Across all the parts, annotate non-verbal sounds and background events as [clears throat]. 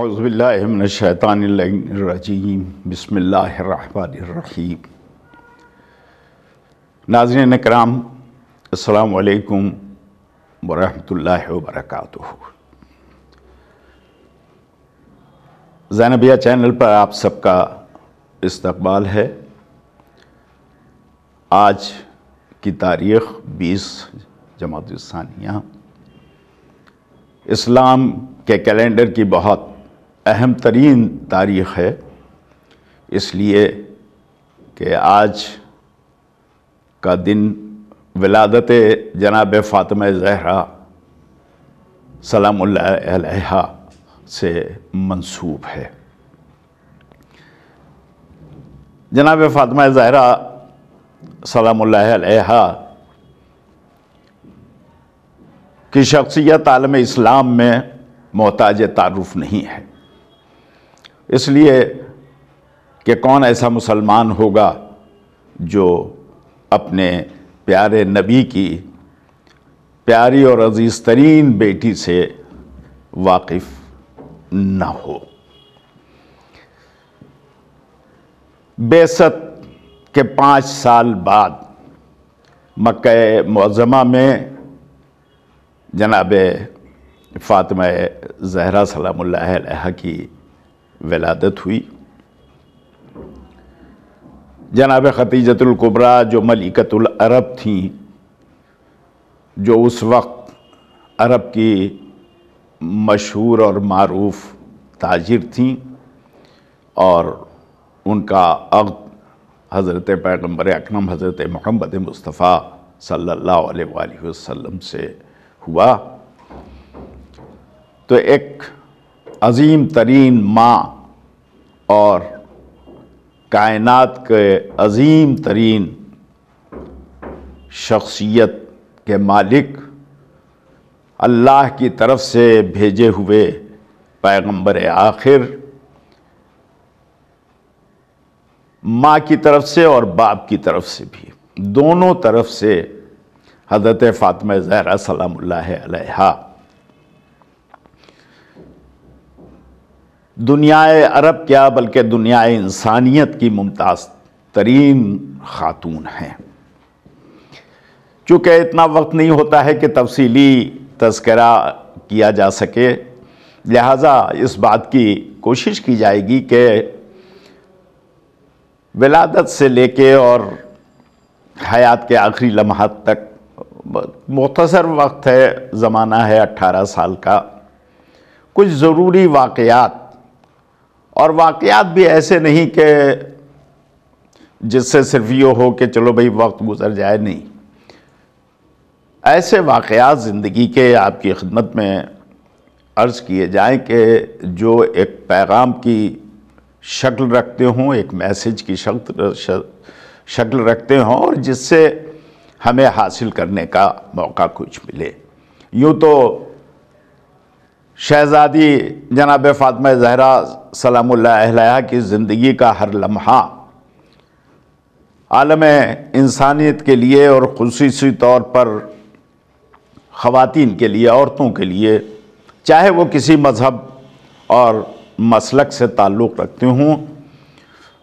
अज़बिल्लाशैतानरजीम बसमीम नाजर कराम अलकुम वरहमल वरक जैनबिया चैनल पर आप सबका इस्तबाल है आज की तारीख़ बीस जमातानिया इस्लाम के कैलेंडर की बहुत अहम तरीन तारीख़ है इसलिए कि आज का दिन विलादत जनाब फ़ातिमा ज़हरा सलाम से मंसूब है जनाब फ़ातिमा ज़हरा सलाम की शख्सियत आलम इस्लाम में मोहताज तारुफ नहीं है इसलिए कि कौन ऐसा मुसलमान होगा जो अपने प्यारे नबी की प्यारी और अजीज़ तरीन बेटी से वाकिफ़ न हो बेसत के पाँच साल बाद मक् मज़मा में जनाब फ़ातिमा जहरा सलाम की विलादत हुई जनाब ख़तीजतुल्कुबरा जो मलिकतुल अरब थी जो उस वक्त अरब की मशहूर और मरूफ ताजिर थी और उनका अग हज़रत पैगम्बर अकरम हज़रत मोहम्मद मुस्तफ़ा सल्लल्लाहु अलैहि वसल्लम से हुआ तो एक अजीम तरीन माँ और कायनात के अजीम तरीन शख्सियत के मालिक अल्लाह की तरफ से भेजे हुए पैगंबर आखिर माँ की तरफ से और बाप की तरफ से भी दोनों तरफ से हज़रत फ़ातम ज़हरा सलाम दुनियाए अरब क्या बल्कि दुनियाए इंसानियत की मुमताज़ तरीन ख़ातून हैं चूँकि इतना वक्त नहीं होता है कि तफसीली तस्करा किया जा सके लिहाजा इस बात की कोशिश की जाएगी कि विलादत से लेके और हयात के आखिरी लम्हात तक मुख्तसर वक्त है ज़माना है अट्ठारह साल का कुछ ज़रूरी वाक़ात और वाकयात भी ऐसे नहीं कि जिससे सिर्फ ये हो कि चलो भाई वक्त गुजर जाए नहीं ऐसे वाक़ात ज़िंदगी के आपकी खदमत में अर्ज़ किए जाएँ कि जो एक पैगाम की शक्ल रखते हों एक मैसेज की शक्ल शक्ल रखते हों और जिससे हमें हासिल करने का मौका कुछ मिले यूँ तो शहज़ादी जनाब फातम ज़हरा सलाम की ज़िंदगी का हर लम्हा आलम इंसानियत के लिए और खसूसी तौर पर ख़वान के लिए औरतों के लिए चाहे वो किसी मज़हब और मसलक से ताल्लुक़ रखती हूँ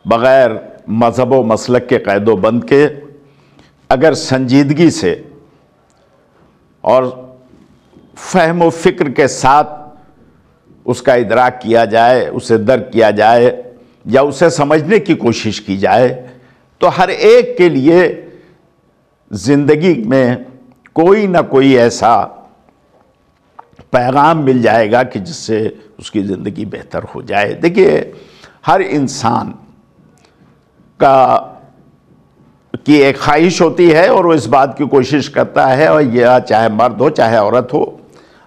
बग़ैर मज़हब व मसलक के कैदोबंद बंद के अगर संजीदगी से और फहम व फ़िक्र के साथ उसका इदराक किया जाए उसे दर किया जाए या उसे समझने की कोशिश की जाए तो हर एक के लिए ज़िंदगी में कोई ना कोई ऐसा पैगाम मिल जाएगा कि जिससे उसकी ज़िंदगी बेहतर हो जाए देखिए हर इंसान का की एक ख्वाहिश होती है और वो इस बात की कोशिश करता है और यह चाहे मर्द हो चाहे औरत हो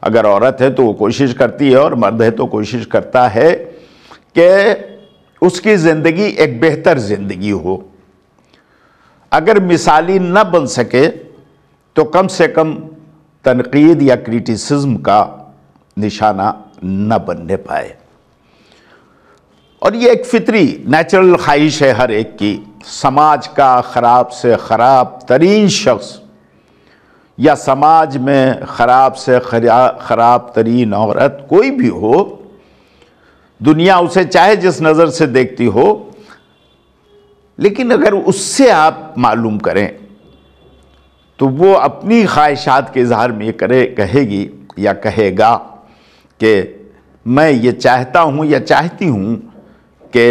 अगर औरत है तो वो कोशिश करती है और मर्द है तो कोशिश करता है कि उसकी ज़िंदगी एक बेहतर ज़िंदगी हो अगर मिसाली न बन सके तो कम से कम तनकीद या क्रिटिसिज्म का निशाना न बनने पाए और ये एक फितरी नेचुरल ख्वाहिश है हर एक की समाज का ख़राब से ख़राब तरीन शख्स या समाज में ख़राब से ख़राब तरीन औरत कोई भी हो दुनिया उसे चाहे जिस नज़र से देखती हो लेकिन अगर उससे आप मालूम करें तो वो अपनी ख्वाहिशात के इजहार में ये करे कहेगी या कहेगा कि मैं ये चाहता हूँ या चाहती हूँ कि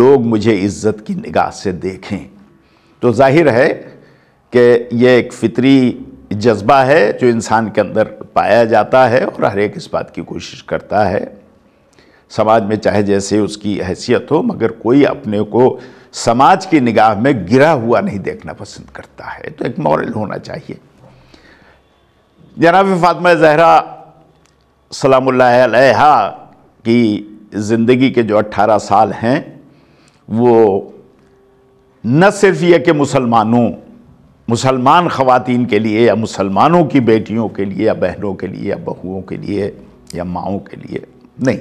लोग मुझे इज़्ज़त की निगाह से देखें तो जाहिर है कि ये एक फितरी जज्बा है जो इंसान के अंदर पाया जाता है और हर एक इस बात की कोशिश करता है समाज में चाहे जैसे उसकी हैसियत हो मगर कोई अपने को समाज की निगाह में गिरा हुआ नहीं देखना पसंद करता है तो एक मॉरल होना चाहिए जनाब फातमा जहरा सलाम की ज़िंदगी के जो 18 साल हैं वो न सिर्फ यह कि मुसलमानों मुसलमान ख़वातीन के लिए या मुसलमानों की बेटियों के लिए या बहनों के लिए या बहुओं के लिए या माओं के लिए नहीं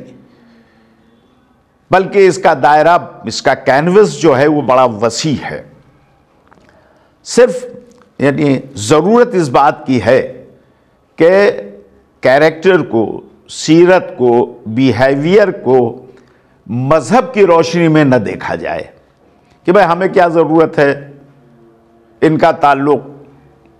बल्कि इसका दायरा इसका कैनवस जो है वो बड़ा वसी है सिर्फ यानी ज़रूरत इस बात की है कि कैरेक्टर को सीरत को बिहेवियर को मज़हब की रोशनी में न देखा जाए कि भाई हमें क्या ज़रूरत है इनका ताल्लुक़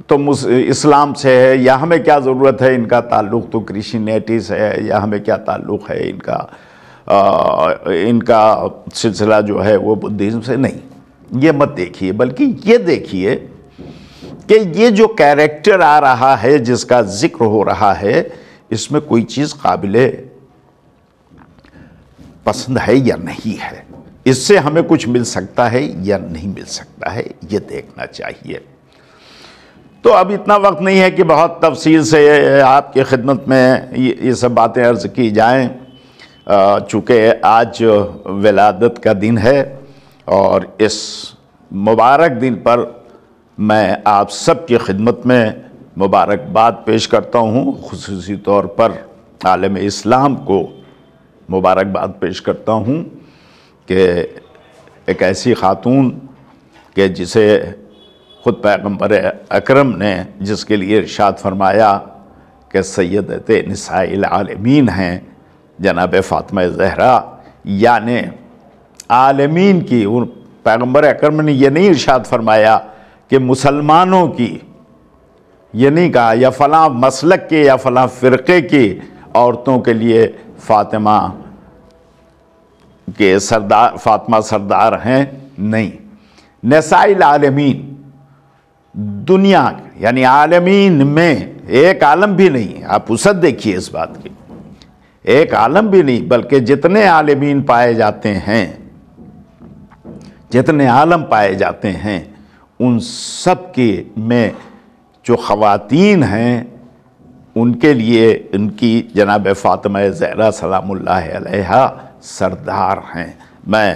तो इस्लाम से है या हमें क्या ज़रूरत है इनका ताल्लुक़ तो क्रिश्चनिटी से है या हमें क्या ताल्लुक़ है इनका आ, इनका सिलसिला जो है वो बुद्धिज़्म से नहीं ये मत देखिए बल्कि ये देखिए कि ये जो कैरेक्टर आ रहा है जिसका ज़िक्र हो रहा है इसमें कोई चीज़ काबिल पसंद है या नहीं है इससे हमें कुछ मिल सकता है या नहीं मिल सकता है ये देखना चाहिए तो अब इतना वक्त नहीं है कि बहुत तफसील से आपकी खिदमत में ये सब बातें अर्ज़ की जाएं चूँकि आज विलादत का दिन है और इस मुबारक दिन पर मैं आप सब की खिदमत में मुबारकबाद पेश करता हूँ खसूसी तौर पर आलम इस्लाम को मुबारकबाद पेश करता हूँ कि एक ऐसी खातून के जिसे ख़ुद पैगम्बर अक्रम ने जिसके लिए इर्शाद फरमाया कि सैदत नसाईलमीन हैं जनाब फ़ातम जहरा यानि आलमीन की उन पैगम्बर अक्रम ने यह नहीं इर्शाद फरमाया कि मुसलमानों की ये नहीं कहा या फ़लाँ मसलक के या फ़लाँ फ़िरक़े की औरतों के लिए फ़ातिमा के सरदार फातमा सरदार हैं नहीं नसाइल आलमीन दुनिया यानी आलमीन में एक आलम भी नहीं आप उसद देखिए इस बात की एक आलम भी नहीं बल्कि जितने आलमीन पाए जाते हैं जितने आलम पाए जाते हैं उन सब के में जो खातन हैं उनके लिए उनकी जनाब फ़ातिमा ज़हरा सलाम्ह सरदार हैं मैं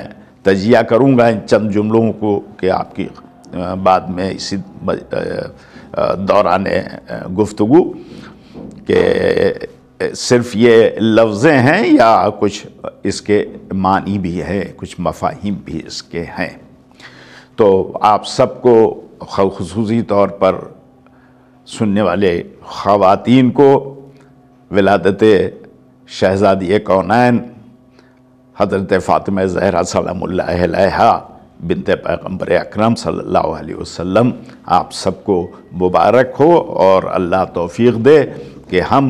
तजिया करूँगा इन चंद जुमलों को कि आपकी बाद में इसी दौरान गुफ्तु के सिर्फ ये लफ्ज़ें हैं या कुछ इसके मानी भी हैं कुछ मफाहिम भी इसके हैं तो आप सबको खसूसी तौर पर सुनने वाले ख़वातीन को विलादत शहज़ादी कौनैन हज़रत फ़ातिमा ज़हरा सलाम्हा बिनत पैगम्बर अक्रम वसल्लम आप सबको मुबारक हो और अल्लाह तौफीक दे कि हम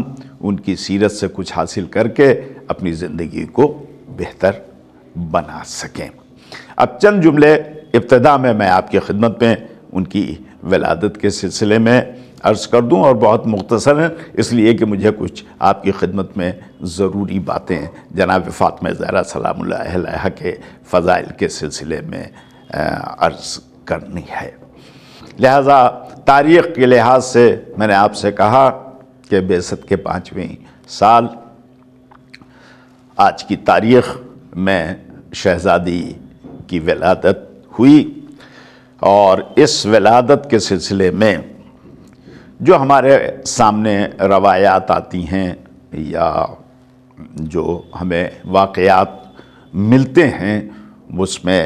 उनकी सीरत से कुछ हासिल करके अपनी ज़िंदगी को बेहतर बना सकें अब चंद जुमले इब्तदा में मैं आपकी खिदमत में उनकी वलादत के सिलसिले में अर्ज़ कर दूँ और बहुत मुख्तसर हैं इसलिए कि मुझे कुछ आपकी खिदमत में ज़रूरी बातें जनाब फ़ातम ज़रा सलाम के फ़ज़ाइल के सिलसिले में अर्ज़ करनी है लिहाजा तारीख़ के लिहाज से मैंने आपसे कहा कि बेसत के पाँचवीं साल आज की तारीख़ में शहज़ादी की वलादत हुई और इस वलादत के सिलसिले में जो हमारे सामने रवायात आती हैं या जो हमें वाक़ात मिलते हैं उसमें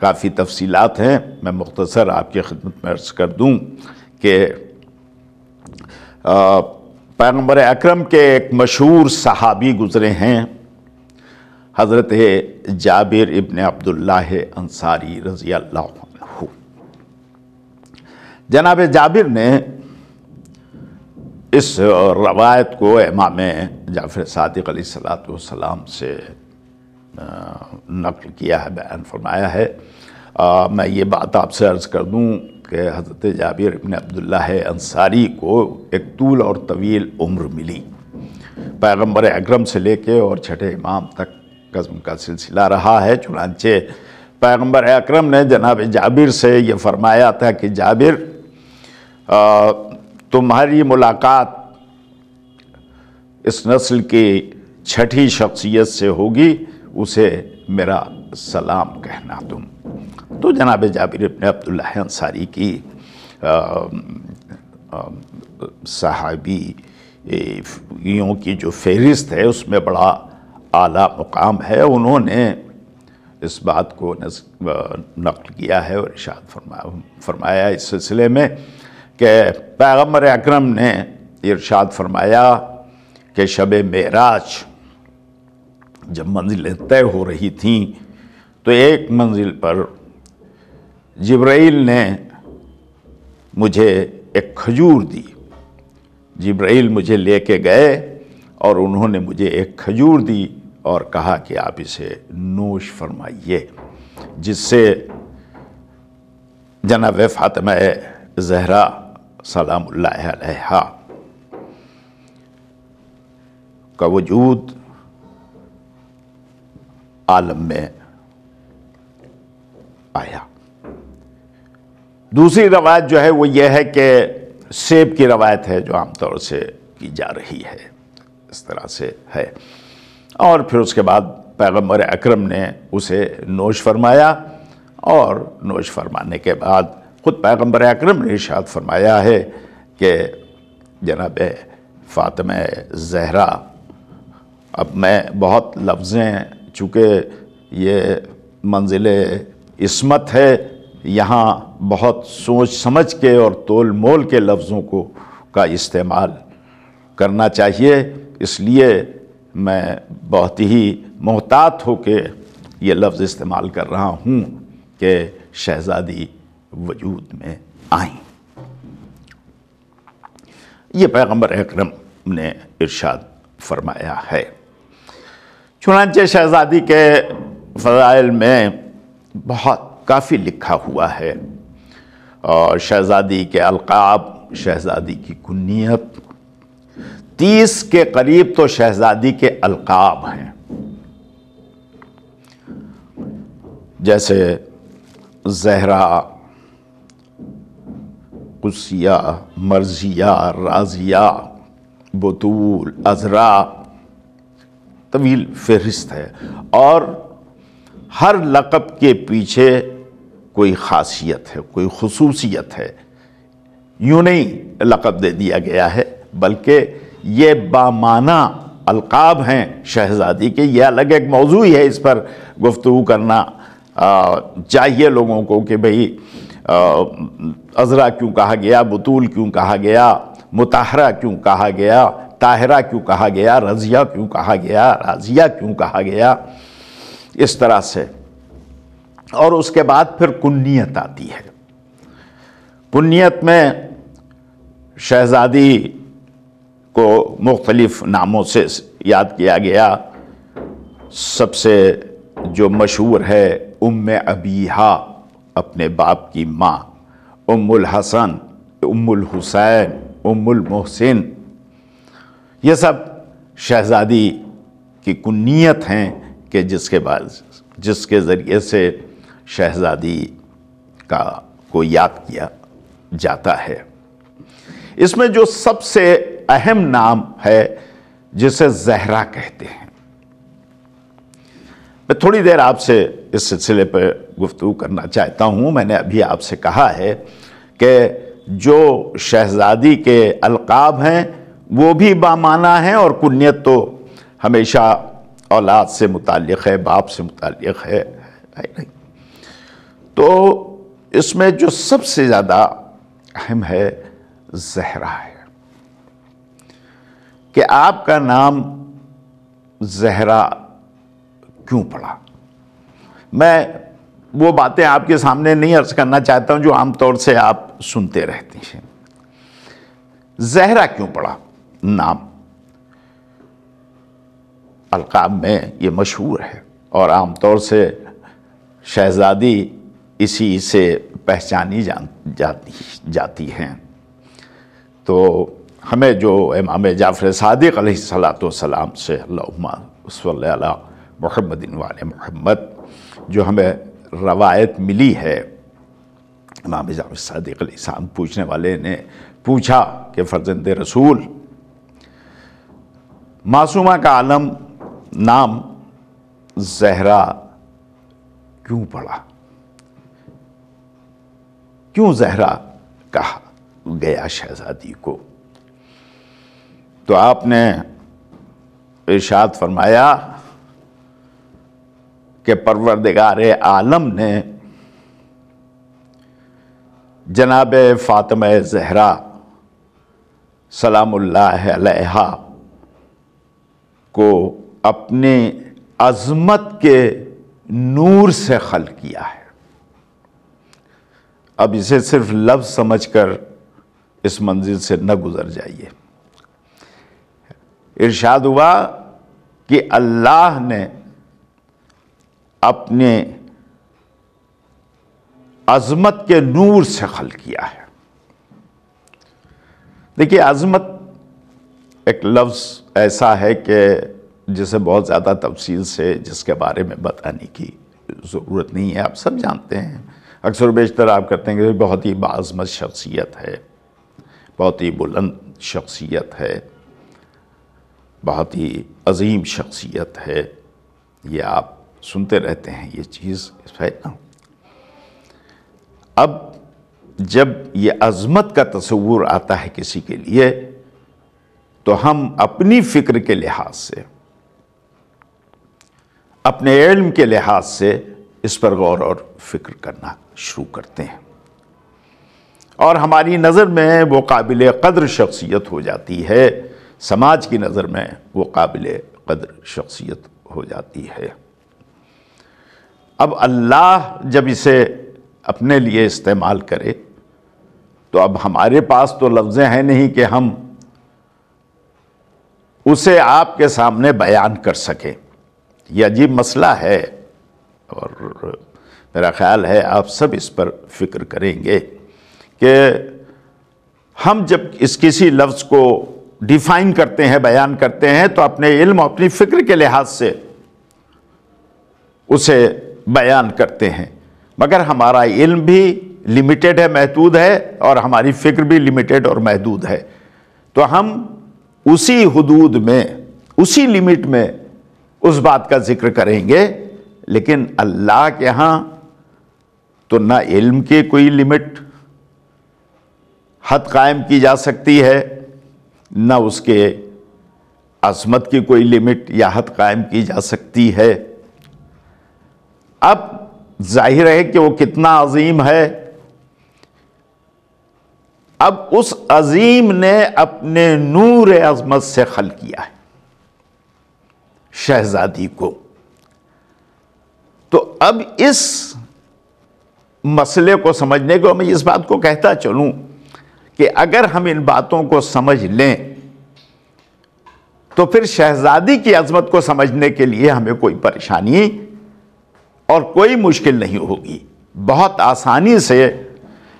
काफ़ी तफसीलात हैं मैं मुख्तसर आपकी खिदमत में अर्ज़ कर दूँ कि पैगम्बर अक्रम के एक मशहूर सहाबी गुज़रे हैं हज़रत जाबिर इबन अब्दुल्ला अंसारी रज़ी अल्लाह जनाब जाबिर ने इस रवायत को इमाम जाफर सदक सलाम से नकल किया है बयान फरमाया है आ, मैं ये बात आपसे अर्ज़ कर दूँ कि हज़रत जाबिर इबन अब्दुल्ला अंसारी को एक तूल और तवील उम्र मिली पैगम्बर अक्रम से लेके और छठे इमाम तक का सिलसिला रहा है चुनानचे पैगम्बर अक्रम ने जनाब जाबिर से ये फरमाया था कि जाबिर आ, तुम्हारी मुलाकात इस नस्ल की छठी शख्सियत से होगी उसे मेरा सलाम कहना तुम तो जनाब जाबिर इबन अब्दुल्ला अंसारी की सहाबियों की जो फहरिस्त है उसमें बड़ा आला मुकाम है उन्होंने इस बात को नकल किया है और इशाद फरमाया फरमाया इस सिलसिले में कि पैगम्बर अक्रम ने इरशाद फरमाया कि शब मेराज जब मंजिलें तय हो रही थीं तो एक मंजिल पर जब्राइल ने मुझे एक खजूर दी जब्राइल मुझे लेके गए और उन्होंने मुझे एक खजूर दी और कहा कि आप इसे नोश फरमाइए जिससे जनाब फ़ातिमा जहरा सलाम्हा का वजूद आलम में आया दूसरी रवायत जो है वो ये है कि सेब की रवायत है जो आमतौर से की जा रही है इस तरह से है और फिर उसके बाद पैगम्बर अक्रम ने उसे नोश फरमाया और नोश फरमाने के बाद ख़ुद पैगम्बर अक्रम ने इशाद फरमाया है कि जनाब फ़ातम जहरा अब मैं बहुत लफ्ज़ें चूँकि ये मंजिल इसमत है यहाँ बहुत सोच समझ के और तोल मोल के लफ्ज़ों को का इस्तेमाल करना चाहिए इसलिए मैं बहुत ही मोहतात हो के ये लफ्ज़ इस्तेमाल कर रहा हूँ कि शहज़ादी वजूद में आई ये पैगम्बर अक्रम ने इरशाद फरमाया है चुनाचे शहज़ादी के फ़जाइल में बहुत काफ़ी लिखा हुआ है और शहज़ादी के अलकाब शहज़ादी की कुनीत तीस के करीब तो शहज़ादी के अलकाब हैं जैसे जहरा कुसिया मर्जिया राजिया बतूल अजरा तवील फहरिस्त है और हर लक़ब के पीछे कोई खासियत है कोई खसूसियत है यूँ नहीं लक़ब दे दिया गया है बल्कि ये बामाना अलकाब हैं शहज़ादी के ये अलग एक मौजू ही है इस पर गुफ्तु करना चाहिए लोगों को कि भाई अजरा क्यों कहा गया बतूल क्यों कहा गया मुताहरा क्यों कहा गया ताहरा क्यों कहा गया रजिया क्यों कहा गया राजिया क्यों कहा गया इस तरह से और उसके बाद फिर कुन्नीत आती है कुन्नीत में शहज़ादी को मुख्तलिफ़ नामों से याद किया गया सबसे जो मशहूर है उम अबीहा अपने बाप की माँ उम्मुल हसन उम्मुल हुसैन उम्मुल मोहसिन ये सब शहज़ादी की कुन्नीत हैं कि जिसके बाद जिसके ज़रिए से शहज़ादी का को याद किया जाता है इसमें जो सबसे अहम नाम है जिसे जहरा कहते हैं मैं थोड़ी देर आपसे इस सिलसिले पर गुफ्तु करना चाहता हूँ मैंने अभी आपसे कहा है कि जो शहजादी के अलकाब हैं वो भी बामाना हैं और कुन्यत तो हमेशा औलाद से मुतक़ है बाप से मुतक़ है तो इसमें जो सबसे ज़्यादा अहम है जहरा है कि आपका नाम जहरा क्यों पड़ा मैं वो बातें आपके सामने नहीं अर्ज करना चाहता हूँ जो आमतौर से आप सुनते रहते हैं जहरा क्यों पड़ा नाम अलकाब में ये मशहूर है और आमतौर से शहजादी इसी से पहचानी जान जाती जाती हैं तो हमें जो इमाम जाफ़र सदक सलाम से अल्लाह मोहम्मद वाल मोहम्मद जो हमें रवायत मिली है इमाम सदक़लाम पूछने वाले ने पूछा कि फ़र्जंद रसूल मासूमा का आलम नाम जहरा क्यों पड़ा क्यों जहरा कहा गया शहजादी को तो आपने इर्शाद फरमाया के परवरदगार आलम ने जनाब फ़ातम जहरा सलामुल्लाह को अपने अज़मत के नूर से खल किया है अब इसे सिर्फ लफ्ज़ समझकर इस मंजिल से न गुज़र जाइए इरशाद हुआ कि अल्लाह ने अपने अजमत के नूर से खल किया है देखिए अजमत एक लफ्ज़ ऐसा है कि जिसे बहुत ज़्यादा तफसील से जिसके बारे में बताने की ज़रूरत नहीं है आप सब जानते हैं अक्सर बेशतर आप करते हैं कि बहुत ही बाज़मत शख्सियत है बहुत ही बुलंद शख्सियत है बहुत ही अजीम शख्सियत है ये आप सुनते रहते हैं ये चीज़ है ना अब जब ये अज़मत का तस्वूर आता है किसी के लिए तो हम अपनी फ़िक्र के लिहाज से अपने इल्म के लिहाज से इस पर गौर और फिक्र करना शुरू करते हैं और हमारी नज़र में वो काबिल कद्र शख्सियत हो जाती है समाज की नज़र में वो काबिल कद्र शख्सियत हो जाती है अब अल्लाह जब इसे अपने लिए इस्तेमाल करे तो अब हमारे पास तो लफ्ज़ें हैं नहीं कि हम उसे आपके सामने बयान कर सकें यह अजीब मसला है और मेरा ख़्याल है आप सब इस पर फिक्र करेंगे कि हम जब इस किसी लफ्ज़ को डिफ़ाइन करते हैं बयान करते हैं तो अपने इल्म अपनी फ़िक्र के लिहाज से उसे बयान करते हैं मगर हमारा इल्म भी लिमिटेड है महदूद है और हमारी फ़िक्र भी लिमिटेड और महदूद है तो हम उसी हदूद में उसी लिमिट में उस बात का जिक्र करेंगे लेकिन अल्लाह के यहाँ तो ना इल्म के कोई लिमिट हद कायम की जा सकती है ना उसके अजमत की कोई लिमिट या हद कायम की जा सकती है अब जाहिर है कि वो कितना अजीम है अब उस अजीम ने अपने नूर अजमत से खल किया है शहजादी को तो अब इस मसले को समझने को मैं इस बात को कहता चलूं कि अगर हम इन बातों को समझ लें तो फिर शहजादी की अजमत को समझने के लिए हमें कोई परेशानी और कोई मुश्किल नहीं होगी बहुत आसानी से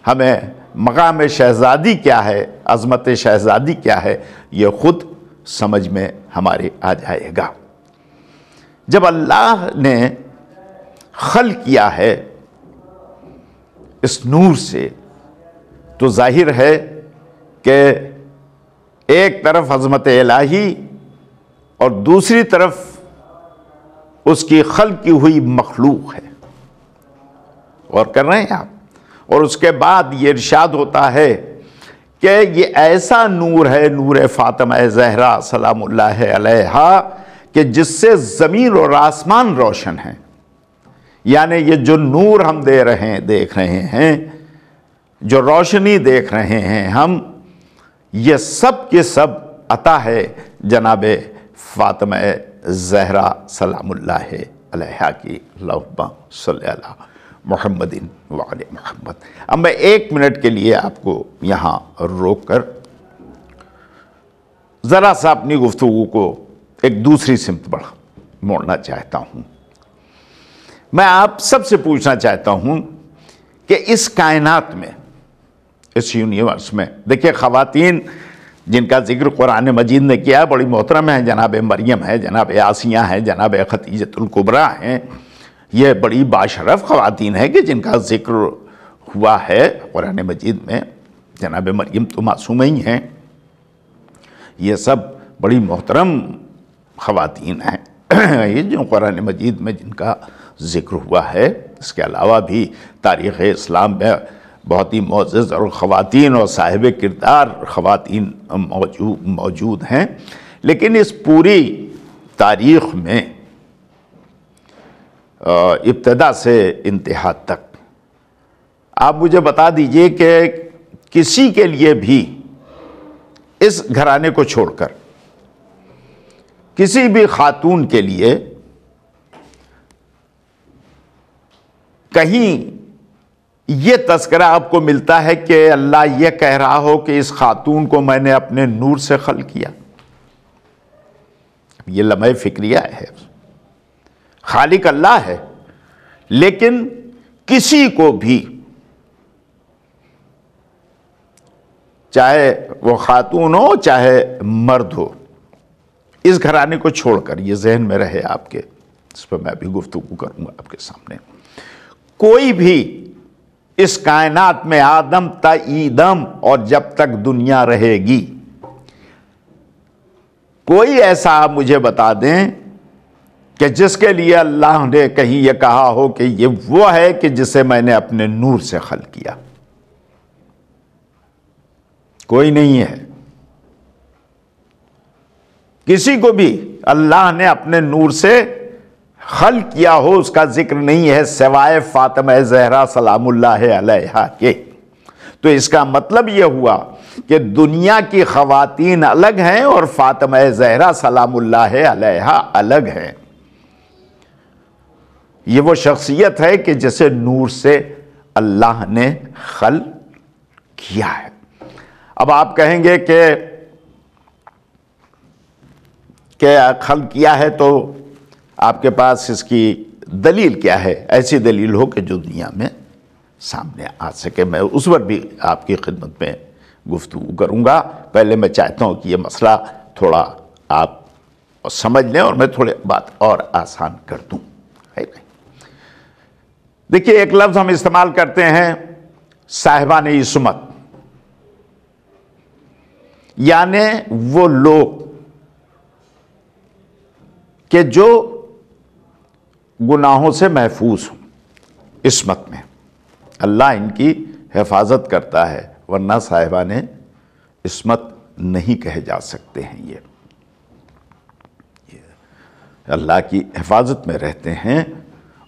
हमें मकाम शहज़ादी क्या है अज़मत शहज़ादी क्या है ये ख़ुद समझ में हमारे आ जाएगा जब अल्लाह ने खल किया है इस नूर से तो जाहिर है कि एक तरफ अज़मत इलाही और दूसरी तरफ उसकी खल की हुई मखलूक है और कर रहे हैं आप और उसके बाद ये इर्शाद होता है कि ये ऐसा नूर है नूर फ़ातिमा जहरा सलाम्ल कि जिससे ज़मीन और आसमान रोशन है यानि ये जो नूर हम दे रहे हैं देख रहे हैं जो रोशनी देख रहे हैं हम ये सब के सब अता है जनाब फ़ातिमा जहरा सलाम्ला की सल्ला मोहम्मदिन वाल मोहम्मद अब मैं एक मिनट के लिए आपको यहाँ रोक कर ज़रा सा अपनी गुफ्तु को एक दूसरी सिमत बढ़ा मोड़ना चाहता हूँ मैं आप सबसे पूछना चाहता हूँ कि इस कायनात में इस यूनिवर्स में देखिए ख़वातीन जिनका जिक्र कुरान मजीद ने किया बड़ी मोहतरम है जनाब मरियम है जनाब आसिया हैं जनाब ख़तीजतुल्कुबरा हैं ये बड़ी बाशरफ ख़वान है कि जिनका जिक्र हुआ है कुरान मजीद में जनाब मरियम तो मासूम ही हैं ये सब बड़ी मोहतरम ख़वान हैं [clears throat] ये जो कुरान मजीद में जिनका ज़िक्र हुआ है इसके अलावा भी तारीख़ इस्लाम में बहुत ही मोज़ और ख़वान और साहिब किरदार ख़वान मौजूद मौजूद हैं लेकिन इस पूरी तारीख़ में इब्तदा से इंतहा तक आप मुझे बता दीजिए कि किसी के लिए भी इस घराने को छोड़कर किसी भी खातून के लिए कहीं ये तस्करा आपको मिलता है कि अल्लाह ये कह रहा हो कि इस खातून को मैंने अपने नूर से खल किया ये लम्हे फिक्रिया है खालिक अल्लाह है लेकिन किसी को भी चाहे वो खातून हो चाहे मर्द हो इस घराने को छोड़कर ये जहन में रहे आपके इस पर मैं अभी गुफ्तु करूंगा आपके सामने कोई भी इस कायनात में आदम त ईदम और जब तक दुनिया रहेगी कोई ऐसा आप मुझे बता दें कि जिसके लिए अल्लाह ने कहीं यह कहा हो कि ये वो है कि जिसे मैंने अपने नूर से खल किया कोई नहीं है किसी को भी अल्लाह ने अपने नूर से खल किया हो उसका जिक्र नहीं है सवाय फातम जहरा सलामुल्ला के तो इसका मतलब यह हुआ कि दुनिया की खातन अलग हैं और फातम जहरा सलामुल्ला अलग हैं ये वो शख्सियत है कि जिसे नूर से अल्लाह ने खल किया है अब आप कहेंगे कि खल किया है तो आपके पास इसकी दलील क्या है ऐसी दलील हो कि जो दुनिया में सामने आ सके मैं उस पर भी आपकी खिदमत में गुफ्तु करूँगा पहले मैं चाहता हूँ कि ये मसला थोड़ा आप समझ लें और मैं थोड़े बात और आसान कर दूँ देखिए एक लफ्ज़ हम इस्तेमाल करते हैं साहिबान इसमत यानि वो लोग के जो गुनाहों से महफूज हूँ इसमत में अल्लाह इनकी हिफाजत करता है वरना साहिबा ने इसमत नहीं कहे जा सकते हैं ये, ये। अल्लाह की हिफाजत में रहते हैं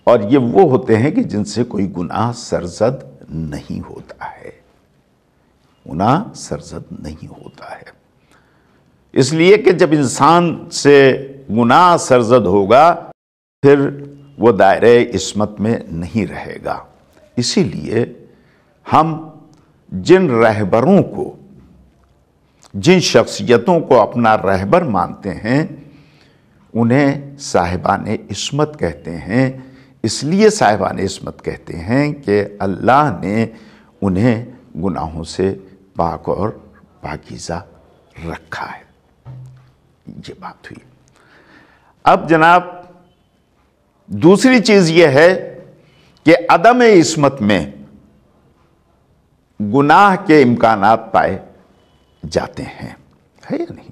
और ये वो होते हैं कि जिनसे कोई गुनाह सरजद नहीं होता है गुनाह सरजद नहीं होता है इसलिए कि जब इंसान से गुनाह सरजद होगा फिर वो दायरे इसमत में नहीं रहेगा इसीलिए हम जिन रहबरों को जिन शख्सियतों को अपना रहबर मानते हैं उन्हें साहिबान इसमत कहते हैं इसलिए साहिबान इसमत कहते हैं कि अल्लाह ने उन्हें गुनाहों से पाक और पाकिज़ा रखा है ये बात हुई अब जनाब दूसरी चीज यह है कि अदम इसमत में गुनाह के इम्कान पाए जाते हैं है या नहीं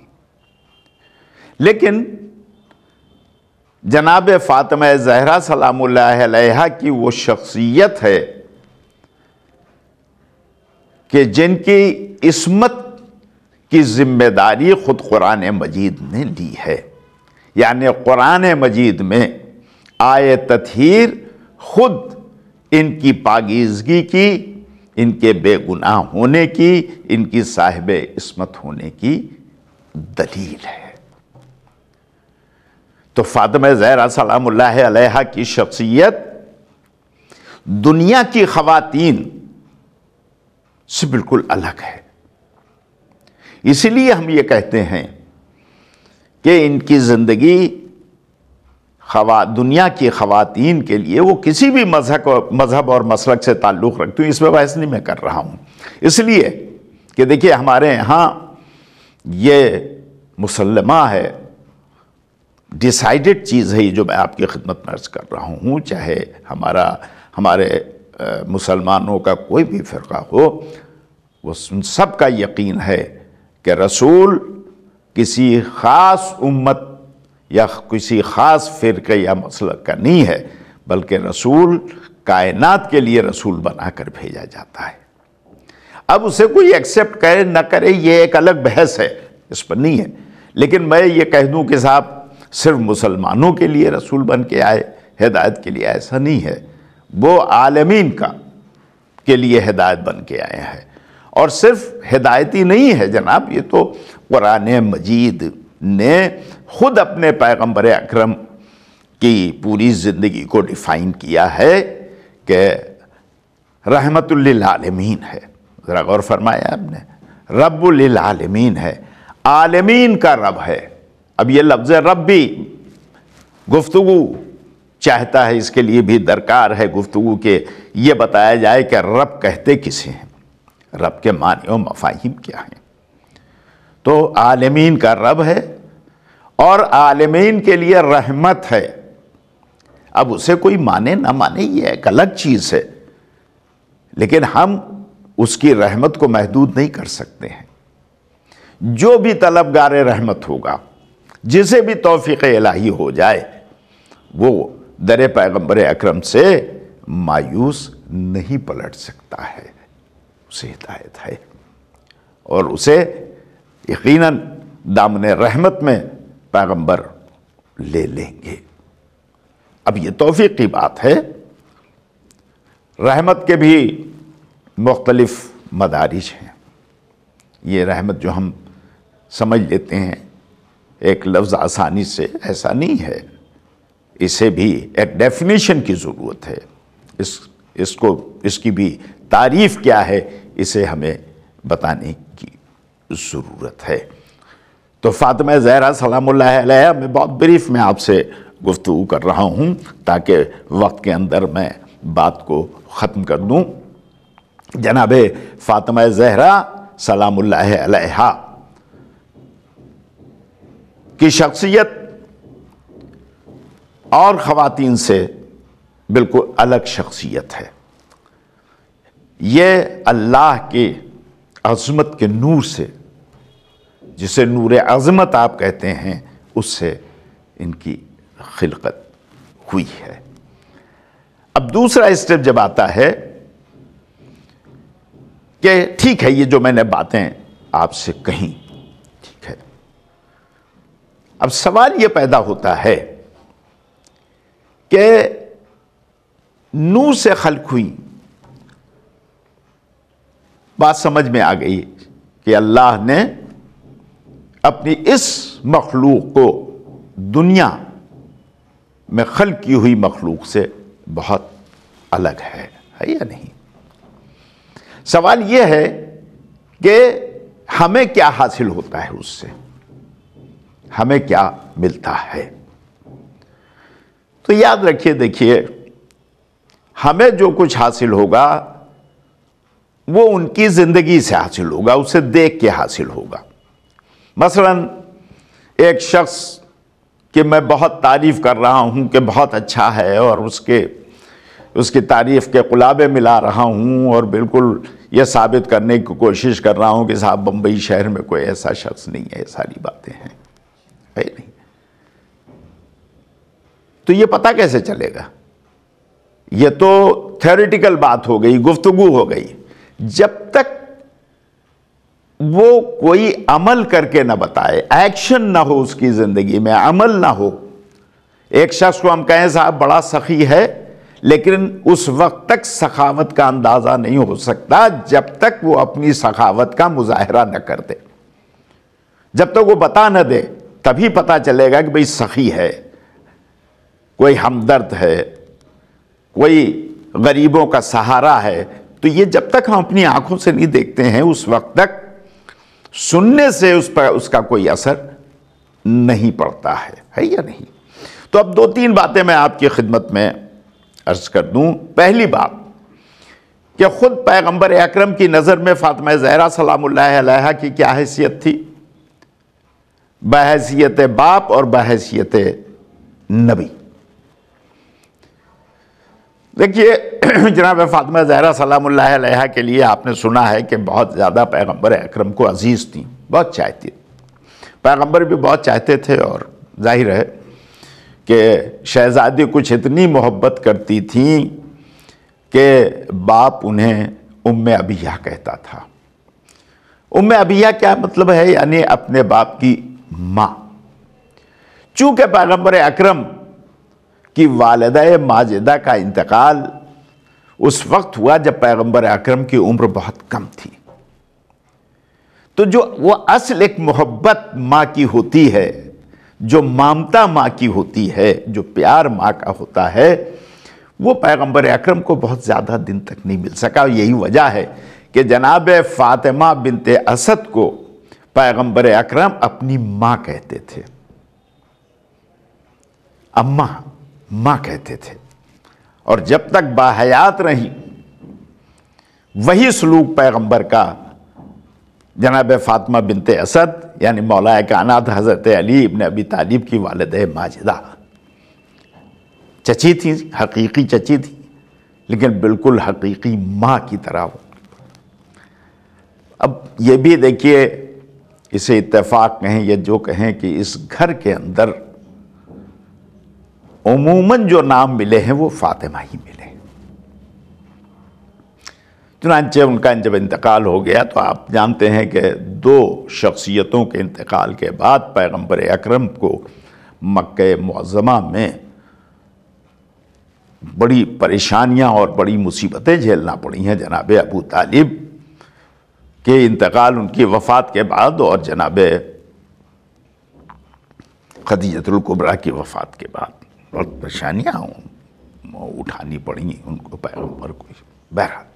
लेकिन जनाब फातम जहरा सलाम की वो शख्सियत है कि जिनकी इसमत की जिम्मेदारी खुद कुरान मजीद ने ली है यानी कुरान मजीद में आए तथहीर खुद इनकी पागीजगी की इनके बेगुनाह होने की इनकी साहिब इसमत होने की दलील है तो फातम जहरा सलाम अलैहा की शख्सियत दुनिया की खातन से बिल्कुल अलग है इसलिए हम ये कहते हैं कि इनकी ज़िंदगी खवा दुनिया की खातन के लिए वो किसी भी मजहब मज़हब और मसलक से ताल्लुक़ रखती हूँ इसमें बहस नहीं मैं कर रहा हूँ इसलिए कि देखिए हमारे यहाँ ये मुसलमा है डिसाइडेड चीज़ है ये जो मैं आपकी खिदमत में अर्ज़ कर रहा हूँ चाहे हमारा हमारे मुसलमानों का कोई भी फ़िरका हो वो सब का यकीन है कि रसूल किसी ख़ास उम्मत या किसी ख़ास फिर या मसल का नहीं है बल्कि रसूल कायनात के लिए रसूल बनाकर भेजा जाता है अब उसे कोई एक्सेप्ट करे ना करे ये एक अलग बहस है इस पर नहीं है लेकिन मैं ये कह दूँ कि साहब सिर्फ मुसलमानों के लिए रसूल बन के आए हिदायत के लिए ऐसा नहीं है वो आलमीन का के लिए हिदायत बन के आया है और सिर्फ हिदायती नहीं है जनाब ये तो कुरान मजीद ने खुद अपने पैगम्बर अक्रम की पूरी ज़िंदगी को डिफ़ाइन किया है कि रहमतुल्लिलालमीन है ज़रा गौर फरमाया आपने रबालमीन है आलमीन का रब है अब ये लफ्ज़ रब भी गुफ्तु चाहता है इसके लिए भी दरकार है गुफ्तु के ये बताया जाए कि रब कहते किसे हैं रब के माने और मफाहिम क्या हैं तो आलमीन का रब है और आलमीन के लिए रहमत है अब उसे कोई माने ना माने ये एक अलग चीज़ है लेकिन हम उसकी रहमत को महदूद नहीं कर सकते हैं जो भी तलबगार रहमत होगा जिसे भी तोफ़ी इलाही हो जाए वो दर पैगम्बर अक्रम से मायूस नहीं पलट सकता है उसे हिदायत है और उसे यकीन दामन रहमत में पैगंबर ले लेंगे अब ये तोहफ़ी की बात है रहमत के भी मुख्तलफ मदारिज हैं ये रहमत जो हम समझ लेते हैं एक लफ्ज़ आसानी से ऐसा नहीं है इसे भी एक डेफिनेशन की ज़रूरत है इस इसको इसकी भी तारीफ़ क्या है इसे हमें बताने ज़रूरत है तो फ़ातिमा ज़हरा सलाम्ला मैं बहुत ब्रीफ में आपसे गुफ्तु कर रहा हूँ ताकि वक्त के अंदर मैं बात को ख़त्म कर दूँ जनाब फ़ातिमा ज़हरा सलाम्ला की शख्सियत और ख़वान से बिल्कुल अलग शख्सियत है ये अल्लाह के अजमत के नूर से जिसे नूर आजमत आप कहते हैं उससे इनकी खिलकत हुई है अब दूसरा स्टेप जब आता है कि ठीक है ये जो मैंने बातें आपसे कहीं ठीक है अब सवाल ये पैदा होता है कि नू से खलक हुई बात समझ में आ गई कि अल्लाह ने अपनी इस मखलूक को दुनिया में खल की हुई मखलूक से बहुत अलग है है या नहीं सवाल यह है कि हमें क्या हासिल होता है उससे हमें क्या मिलता है तो याद रखिए देखिए हमें जो कुछ हासिल होगा वो उनकी ज़िंदगी से हासिल होगा उसे देख के हासिल होगा मसलन एक शख्स कि मैं बहुत तारीफ़ कर रहा हूँ कि बहुत अच्छा है और उसके उसकी तारीफ़ के गुलाबे मिला रहा हूँ और बिल्कुल यह साबित करने की कोशिश कर रहा हूँ कि साहब बम्बई शहर में कोई ऐसा शख्स नहीं है ये सारी बातें हैं है नहीं तो ये पता कैसे चलेगा ये तो थेरेटिकल बात हो गई गुफ्तगु हो गई जब तक वो कोई अमल करके ना बताए एक्शन ना हो उसकी ज़िंदगी में अमल ना हो एक शख्स को हम कहें साहब बड़ा सखी है लेकिन उस वक्त तक सखावत का अंदाज़ा नहीं हो सकता जब तक वो अपनी सखावत का मुजाहरा न कर दे जब तक तो वो बता न दे तभी पता चलेगा कि भाई सखी है कोई हमदर्द है कोई गरीबों का सहारा है तो ये जब तक हम अपनी आंखों से नहीं देखते हैं उस वक्त तक सुनने से उस पर उसका कोई असर नहीं पड़ता है है या नहीं तो अब दो तीन बातें मैं आपकी खिदमत में अर्ज कर दूं पहली बात कि ख़ुद पैगंबर अकरम की नज़र में फ़ातिमा ज़हरा सलाम की क्या हैसियत थी बहसीत बाप और बहसीत नबी देखिए [clears throat] जनाब फातिमा जहरा सलाम के लिए आपने सुना है कि बहुत ज़्यादा पैगंबर अक्रम को अजीज़ थी बहुत चाहती पैगंबर भी बहुत चाहते थे और जाहिर है कि शहज़ादी कुछ इतनी मोहब्बत करती थी कि बाप उन्हें उम अबिया कहता था उम अबिया क्या मतलब है यानी अपने बाप की माँ चूँकि पैगम्बर अक्रम कि वालदा माजिदा का इंतकाल उस वक्त हुआ जब पैगम्बर अक्रम की उम्र बहुत कम थी तो जो वो असल एक मोहब्बत माँ की होती है जो मामता माँ की होती है जो प्यार माँ का होता है वो पैगंबर अक्रम को बहुत ज़्यादा दिन तक नहीं मिल सका यही वजह है कि जनाब फ़ातिमा बिनते असद को पैगंबर अक्रम अपनी माँ कहते थे अम्मा माँ कहते थे और जब तक बाहयात रही वही सलूक पैगंबर का जनाब फातमा बिनते असद यानी मौलाए कानात हज़रत अली इबन अबी तालिब की वालद माजिदा चची थी हकीकी चची थी लेकिन बिल्कुल हकीकी माँ की तरह वो अब ये भी देखिए इसे इत्तेफाक कहें या जो कहें कि इस घर के अंदर उमूमन जो नाम मिले हैं वो फातिमा ही मिले चुनानचे उनका जब इंतकाल हो गया तो आप जानते हैं कि दो शख्सियतों के इंतकाल के बाद पैगंबर अकरम को मक्के मज़मा में बड़ी परेशानियां और बड़ी मुसीबतें झेलना पड़ी हैं जनाब अबू तालिब के इंतकाल उनकी वफ़ात के बाद और जनाब खदीजतुल्कुबरा की वफ़ात के बाद बहुत परेशानियाँ उठानी पड़ी उनको पैगम्बर को बहरहाल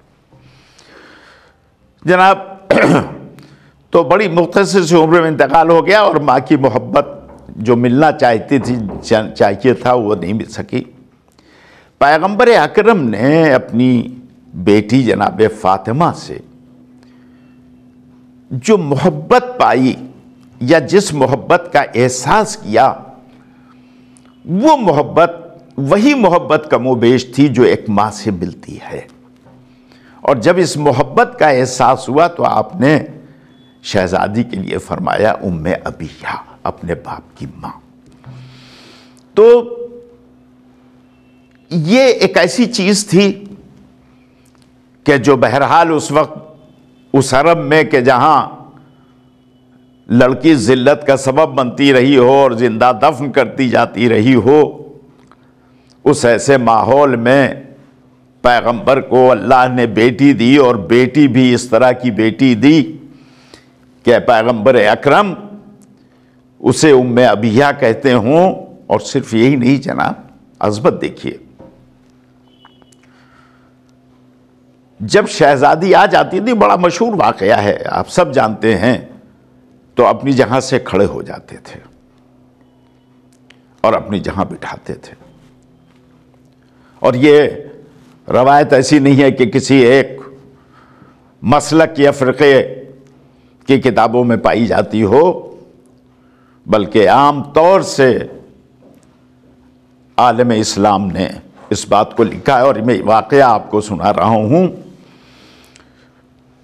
जनाब [clears throat] तो बड़ी मुख्तर से उम्र में इंतकाल हो गया और माँ की मोहब्बत जो मिलना चाहती थी चाहिए था वो नहीं मिल सकी पैगम्बर अकरम ने अपनी बेटी जनाब फातिमा से जो मोहब्बत पाई या जिस मोहब्बत का एहसास किया वो मोहब्बत वही मोहब्बत बेश थी जो एक माँ से मिलती है और जब इस मोहब्बत का एहसास हुआ तो आपने शहजादी के लिए फरमाया उम्मे अबिया अपने बाप की माँ तो ये एक ऐसी चीज़ थी कि जो बहरहाल उस वक्त उस अरब में कि जहाँ लड़की ज़िल्लत का सबब बनती रही हो और ज़िंदा दफन करती जाती रही हो उस ऐसे माहौल में पैगंबर को अल्लाह ने बेटी दी और बेटी भी इस तरह की बेटी दी कि पैगंबर अकरम उसे उम अबिया कहते हों और सिर्फ यही नहीं जनाब अजबत देखिए जब शहजादी आ जाती थी बड़ा मशहूर वाक़ है आप सब जानते हैं तो अपनी जहाँ से खड़े हो जाते थे और अपनी जहाँ बिठाते थे और ये रवायत ऐसी नहीं है कि किसी एक मसलक या फ़िरके की किताबों में पाई जाती हो बल्कि आम तौर से आलम इस्लाम ने इस बात को लिखा है और मैं वाक़ आपको सुना रहा हूँ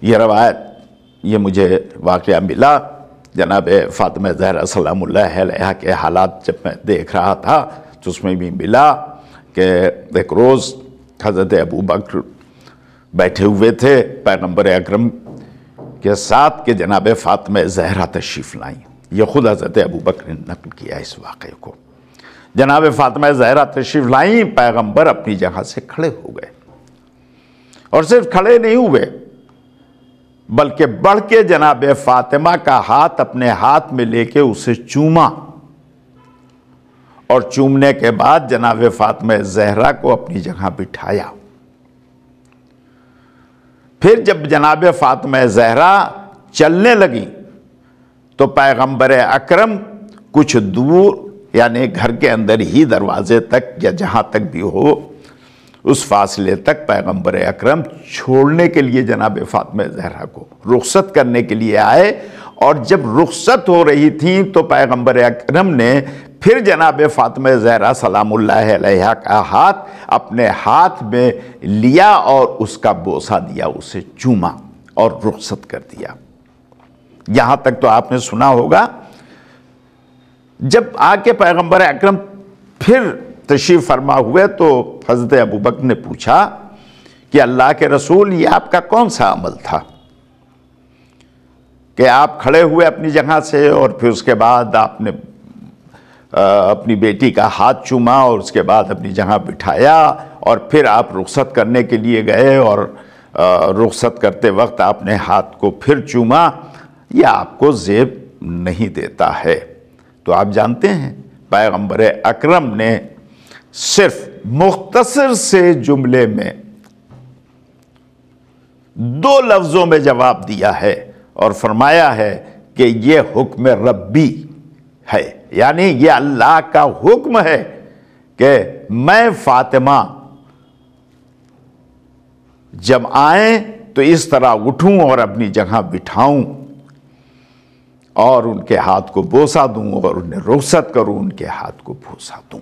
ये रवायत ये मुझे वाक़ मिला जनाब फातम जहरा सलाम्ला के हालात जब मैं देख रहा था तो उसमें भी मिला कि एक रोज़ हज़रत अबू बकर बैठे हुए थे पैगम्बर अक्रम के साथ के जनाब फातम जहरा तशरीफ़ लाई ये ख़ुद हज़रत अबू बकर ने नकल किया इस वाक़े को जनाब फ़ातिमा जहरा तशीफ लाई पैगम्बर अपनी जगह से खड़े हो गए और सिर्फ खड़े नहीं हुए बल्कि बढ़ के जनाब फातिमा का हाथ अपने हाथ में लेके उसे चूमा और चूमने के बाद जनाब फातिमा जहरा को अपनी जगह बिठाया फिर जब जनाब फातिमा जहरा चलने लगी तो पैगंबर अकरम कुछ दूर यानी घर के अंदर ही दरवाजे तक या जहां तक भी हो उस फासले तक पैगम्बर अक्रम छोड़ने के लिए जनाब फातम जहरा को रुख्सत करने के लिए आए और जब रुखसत हो रही थी तो पैगम्बर अक्रम ने फिर जनाब फातम जहरा सलामुल्ला का हाथ अपने हाथ में लिया और उसका बोसा दिया उसे चूमा और रुखसत कर दिया यहाँ तक तो आपने सुना होगा जब आके पैगंबर अक्रम फिर तशीफ फरमा हुए तो हज़रत अबू बकर ने पूछा कि अल्लाह के रसूल ये आपका कौन सा अमल था कि आप खड़े हुए अपनी जगह से और फिर उसके बाद आपने अपनी बेटी का हाथ चूमा और उसके बाद अपनी जगह बिठाया और फिर आप रुखसत करने के लिए गए और रुखसत करते वक्त आपने हाथ को फिर चूमा यह आपको जेब नहीं देता है तो आप जानते हैं पैगम्बर अक्रम ने सिर्फ मुख्तसर से जुमले में दो लफ्ज़ों में जवाब दिया है और फरमाया है कि यह हुक्म रब्बी है यानी यह अल्लाह का हुक्म है कि मैं फातिमा जब आए तो इस तरह उठूं और अपनी जगह बिठाऊं और उनके हाथ को बोसा दूं और उन्हें रुखसत करूं उनके हाथ को भूसा दूं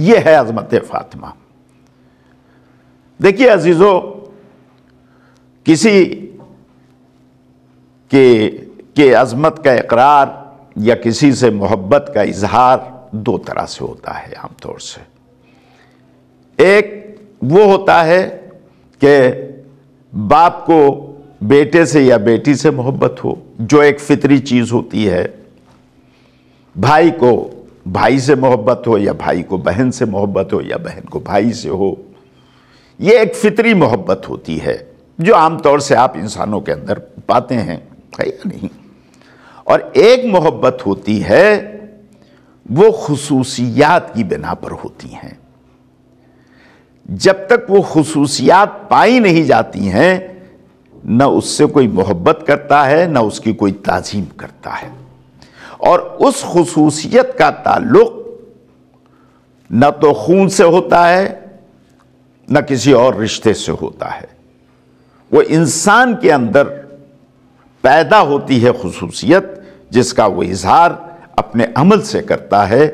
यह है अजमत फातिमा देखिए अजीज़ो किसी के के अजमत का इकरार या किसी से मोहब्बत का इजहार दो तरह से होता है आमतौर से एक वो होता है कि बाप को बेटे से या बेटी से मोहब्बत हो जो एक फितरी चीज़ होती है भाई को भाई से मोहब्बत हो या भाई को बहन से मोहब्बत हो या बहन को भाई से हो यह एक फितरी मोहब्बत होती है जो आमतौर से आप इंसानों के अंदर पाते हैं है या नहीं और एक मोहब्बत होती है वो खसूसियात की बिना पर होती हैं जब तक वो खसूसियात पाई नहीं जाती हैं ना उससे कोई मोहब्बत करता है ना उसकी कोई ताजीम करता है और उस खसूसियत का ताल्लुक न तो खून से होता है न किसी और रिश्ते से होता है वो इंसान के अंदर पैदा होती है खसूसियत जिसका वो इजहार अपने अमल से करता है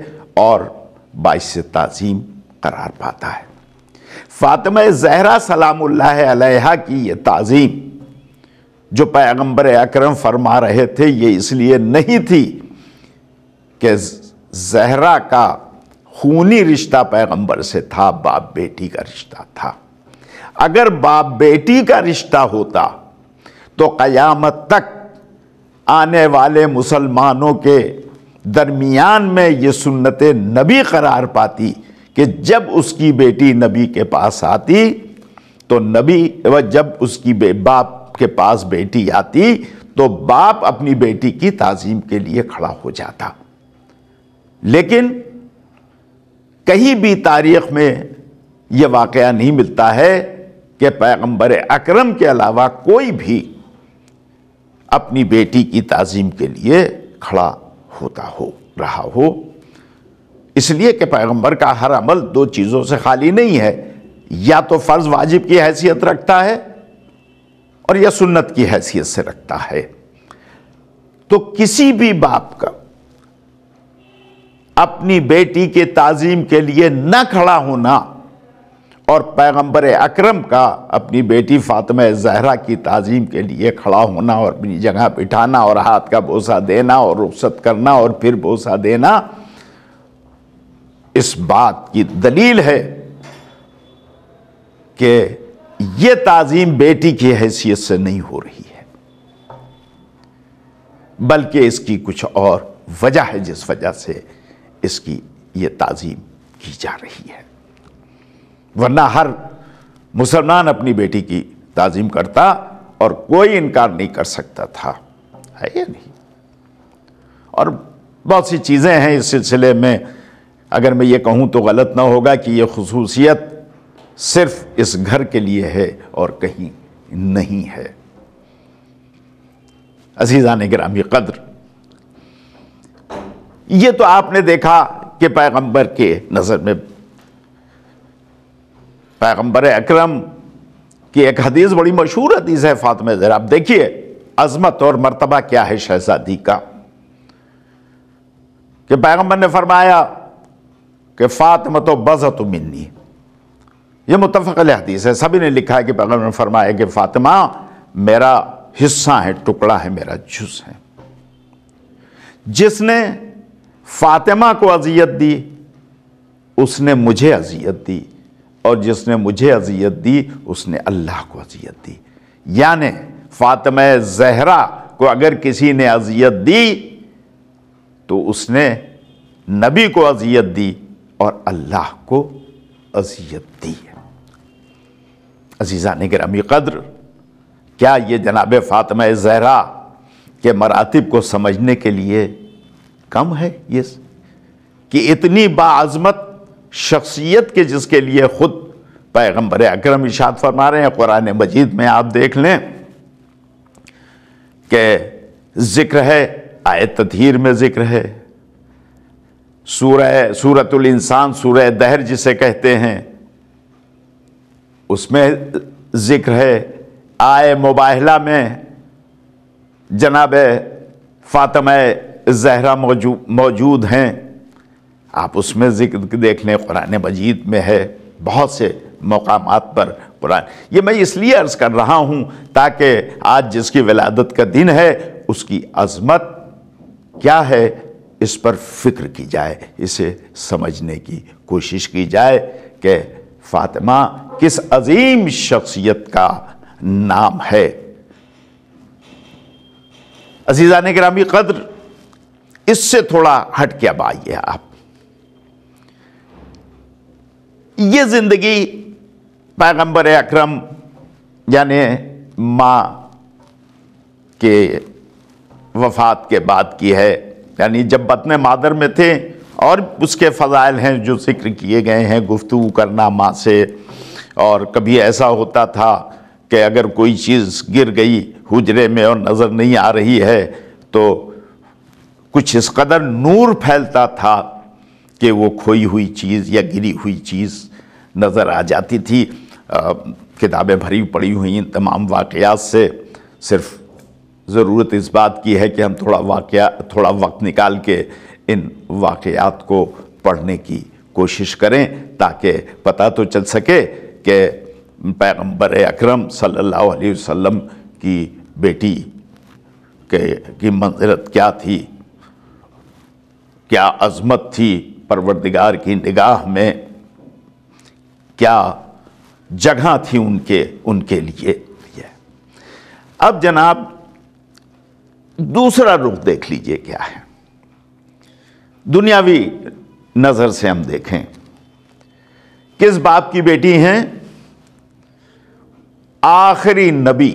और बाईस तज़ीम करार पाता है फ़ातिमा जहरा सलाम अलैहा की ये तज़ीम जो पैगम्बर अक्रम फरमा रहे थे ये इसलिए नहीं थी कि जहरा का खूनी रिश्ता पैगंबर से था बाप बेटी का रिश्ता था अगर बाप बेटी का रिश्ता होता तो क़यामत तक आने वाले मुसलमानों के दरमियान में ये सुन्नत नबी करार पाती कि जब उसकी बेटी नबी के पास आती तो नबी व जब उसकी बाप के पास बेटी आती तो बाप अपनी बेटी की ताज़ीम के लिए खड़ा हो जाता लेकिन कहीं भी तारीख में ये वाक़ नहीं मिलता है कि पैगम्बर अक्रम के अलावा कोई भी अपनी बेटी की तज़ीम के लिए खड़ा होता हो रहा हो इसलिए कि पैगंबर का हर अमल दो चीज़ों से खाली नहीं है या तो फ़र्ज वाजिब की हैसियत रखता है और या सुन्नत की हैसियत से रखता है तो किसी भी बाप का अपनी बेटी के ताज़ीम के लिए न खड़ा होना और पैगंबर अकरम का अपनी बेटी फ़ातिमा जहरा की ताज़ीम के लिए खड़ा होना और अपनी जगह बिठाना और हाथ का बोसा देना और रुख्सत करना और फिर बोसा देना इस बात की दलील है कि यह ताज़ीम बेटी की हैसियत से नहीं हो रही है बल्कि इसकी कुछ और वजह है जिस वजह से इसकी ये ताज़ीम की जा रही है वरना हर मुसलमान अपनी बेटी की ताज़ीम करता और कोई इनकार नहीं कर सकता था है या नहीं और बहुत सी चीज़ें हैं इस सिलसिले में अगर मैं ये कहूँ तो गलत ना होगा कि ये खसूसियत सिर्फ इस घर के लिए है और कहीं नहीं है अजीजा ने ग्रामी कद्र ये तो आपने देखा कि पैगंबर के नज़र में पैगंबर अकरम की एक हदीस बड़ी मशहूर हदीस है फातिमा ज़रा आप देखिए अजमत और मर्तबा क्या है शहजादी का कि पैगंबर ने फरमाया कि फातिमा तो बजत मिन्नी ये मुतफ़ल हदीस है सभी ने लिखा है कि पैगम्बर ने फरमाया कि फातिमा मेरा हिस्सा है टुकड़ा है मेरा जुस है जिसने फातिमा को अजियत दी उसने मुझे अजियत दी और जिसने मुझे अजियत दी उसने अल्लाह को अजियत दी यानि फातिमा जहरा को अगर किसी ने अजियत दी तो उसने नबी को अजियत दी और अल्लाह को अजियत दी अजीज़ा ने गिरमी कद्र क्या ये जनाब फातिमा जहरा के मरातब को समझने के लिए कम है ये कि इतनी बाज़मत शख्सियत के जिसके लिए खुद पैगम्बर अक्रम इशाद फरमा रहे हैं कुरान मजीद में आप देख लें कि ज़िक्र है आय तथहर में ज़िक्र है सूरह सूरतुल इंसान सूरह दहर जिसे कहते हैं उसमें ज़िक्र है आय मुबाहला में जनाब फ़ातम जहरा मौजूद हैं आप उसमें जिक्र देख लें कुरान मजीद में है बहुत से मकाम पर कुरान ये मैं इसलिए अर्ज़ कर रहा हूँ ताकि आज जिसकी विलादत का दिन है उसकी अजमत क्या है इस पर फिक्र की जाए इसे समझने की कोशिश की जाए कि फातिमा किस अजीम शख्सियत का नाम है अजीज़ा ने ग्रामी कद्र इससे थोड़ा हट के अब आइए आप ये ज़िंदगी पैगंबर अकरम यानि माँ के वफात के बाद की है यानी जब बतन मादर में थे और उसके फ़जाइल हैं जो जिक्र किए गए हैं गुफ्तु करना माँ से और कभी ऐसा होता था कि अगर कोई चीज़ गिर गई हुजरे में और नज़र नहीं आ रही है तो कुछ इस कदर नूर फैलता था कि वो खोई हुई चीज़ या गिरी हुई चीज़ नज़र आ जाती थी किताबें भरी पड़ी हुई इन तमाम वाकयात से सिर्फ ज़रूरत इस बात की है कि हम थोड़ा वाक़ थोड़ा वक्त निकाल के इन वाकयात को पढ़ने की कोशिश करें ताकि पता तो चल सके कि पैगम्बर अक्रम सल्लल्लाहु अलैहि वसल्लम की बेटी के की मंजरत क्या थी क्या अजमत थी परवरदिगार की निगाह में क्या जगह थी उनके उनके लिए अब जनाब दूसरा रुख देख लीजिए क्या है दुनियावी नज़र से हम देखें किस बाप की बेटी हैं आखिरी नबी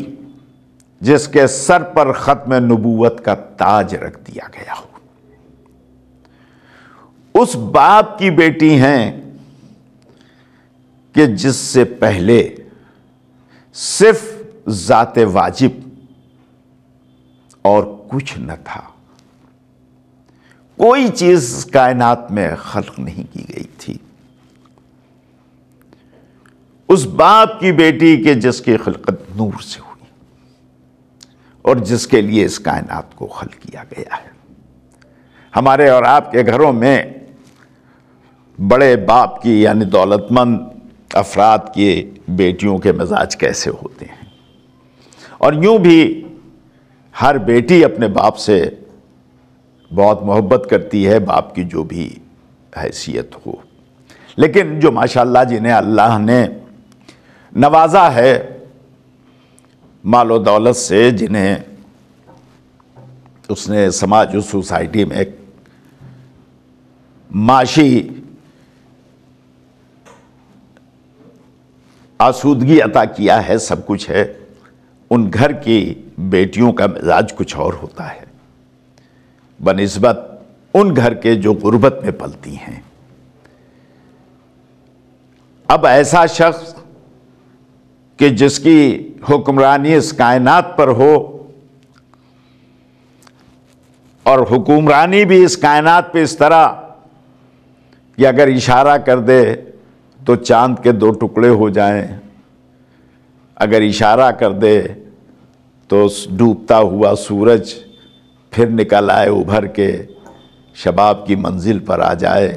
जिसके सर पर ख़त्म नबूवत का ताज रख दिया गया हो उस बाप की बेटी हैं कि जिससे पहले सिर्फ जाते वाजिब और कुछ न था कोई चीज़ कायनात में खल्क नहीं की गई थी उस बाप की बेटी के जिसकी खलकत नूर से हुई और जिसके लिए इस कायनात को खल किया गया है हमारे और आपके घरों में बड़े बाप की यानी दौलतमंद अफराद की बेटियों के मिजाज कैसे होते हैं और यूं भी हर बेटी अपने बाप से बहुत मोहब्बत करती है बाप की जो भी हैसियत हो लेकिन जो माशाल्लाह जिन्हें अल्लाह ने नवाजा है मालो दौलत से जिन्हें उसने समाज और सोसाइटी में माशी आसूदगी अता किया है सब कुछ है उन घर की बेटियों का मिजाज कुछ और होता है बनस्बत उन घर के जो गुर्बत में पलती हैं अब ऐसा शख्स कि जिसकी हुक्मरानी इस कायनात पर हो और हुक्मरानी भी इस कायनात पे इस तरह कि अगर इशारा कर दे तो चांद के दो टुकड़े हो जाएं अगर इशारा कर दे तो डूबता हुआ सूरज फिर निकल आए उभर के शबाब की मंजिल पर आ जाए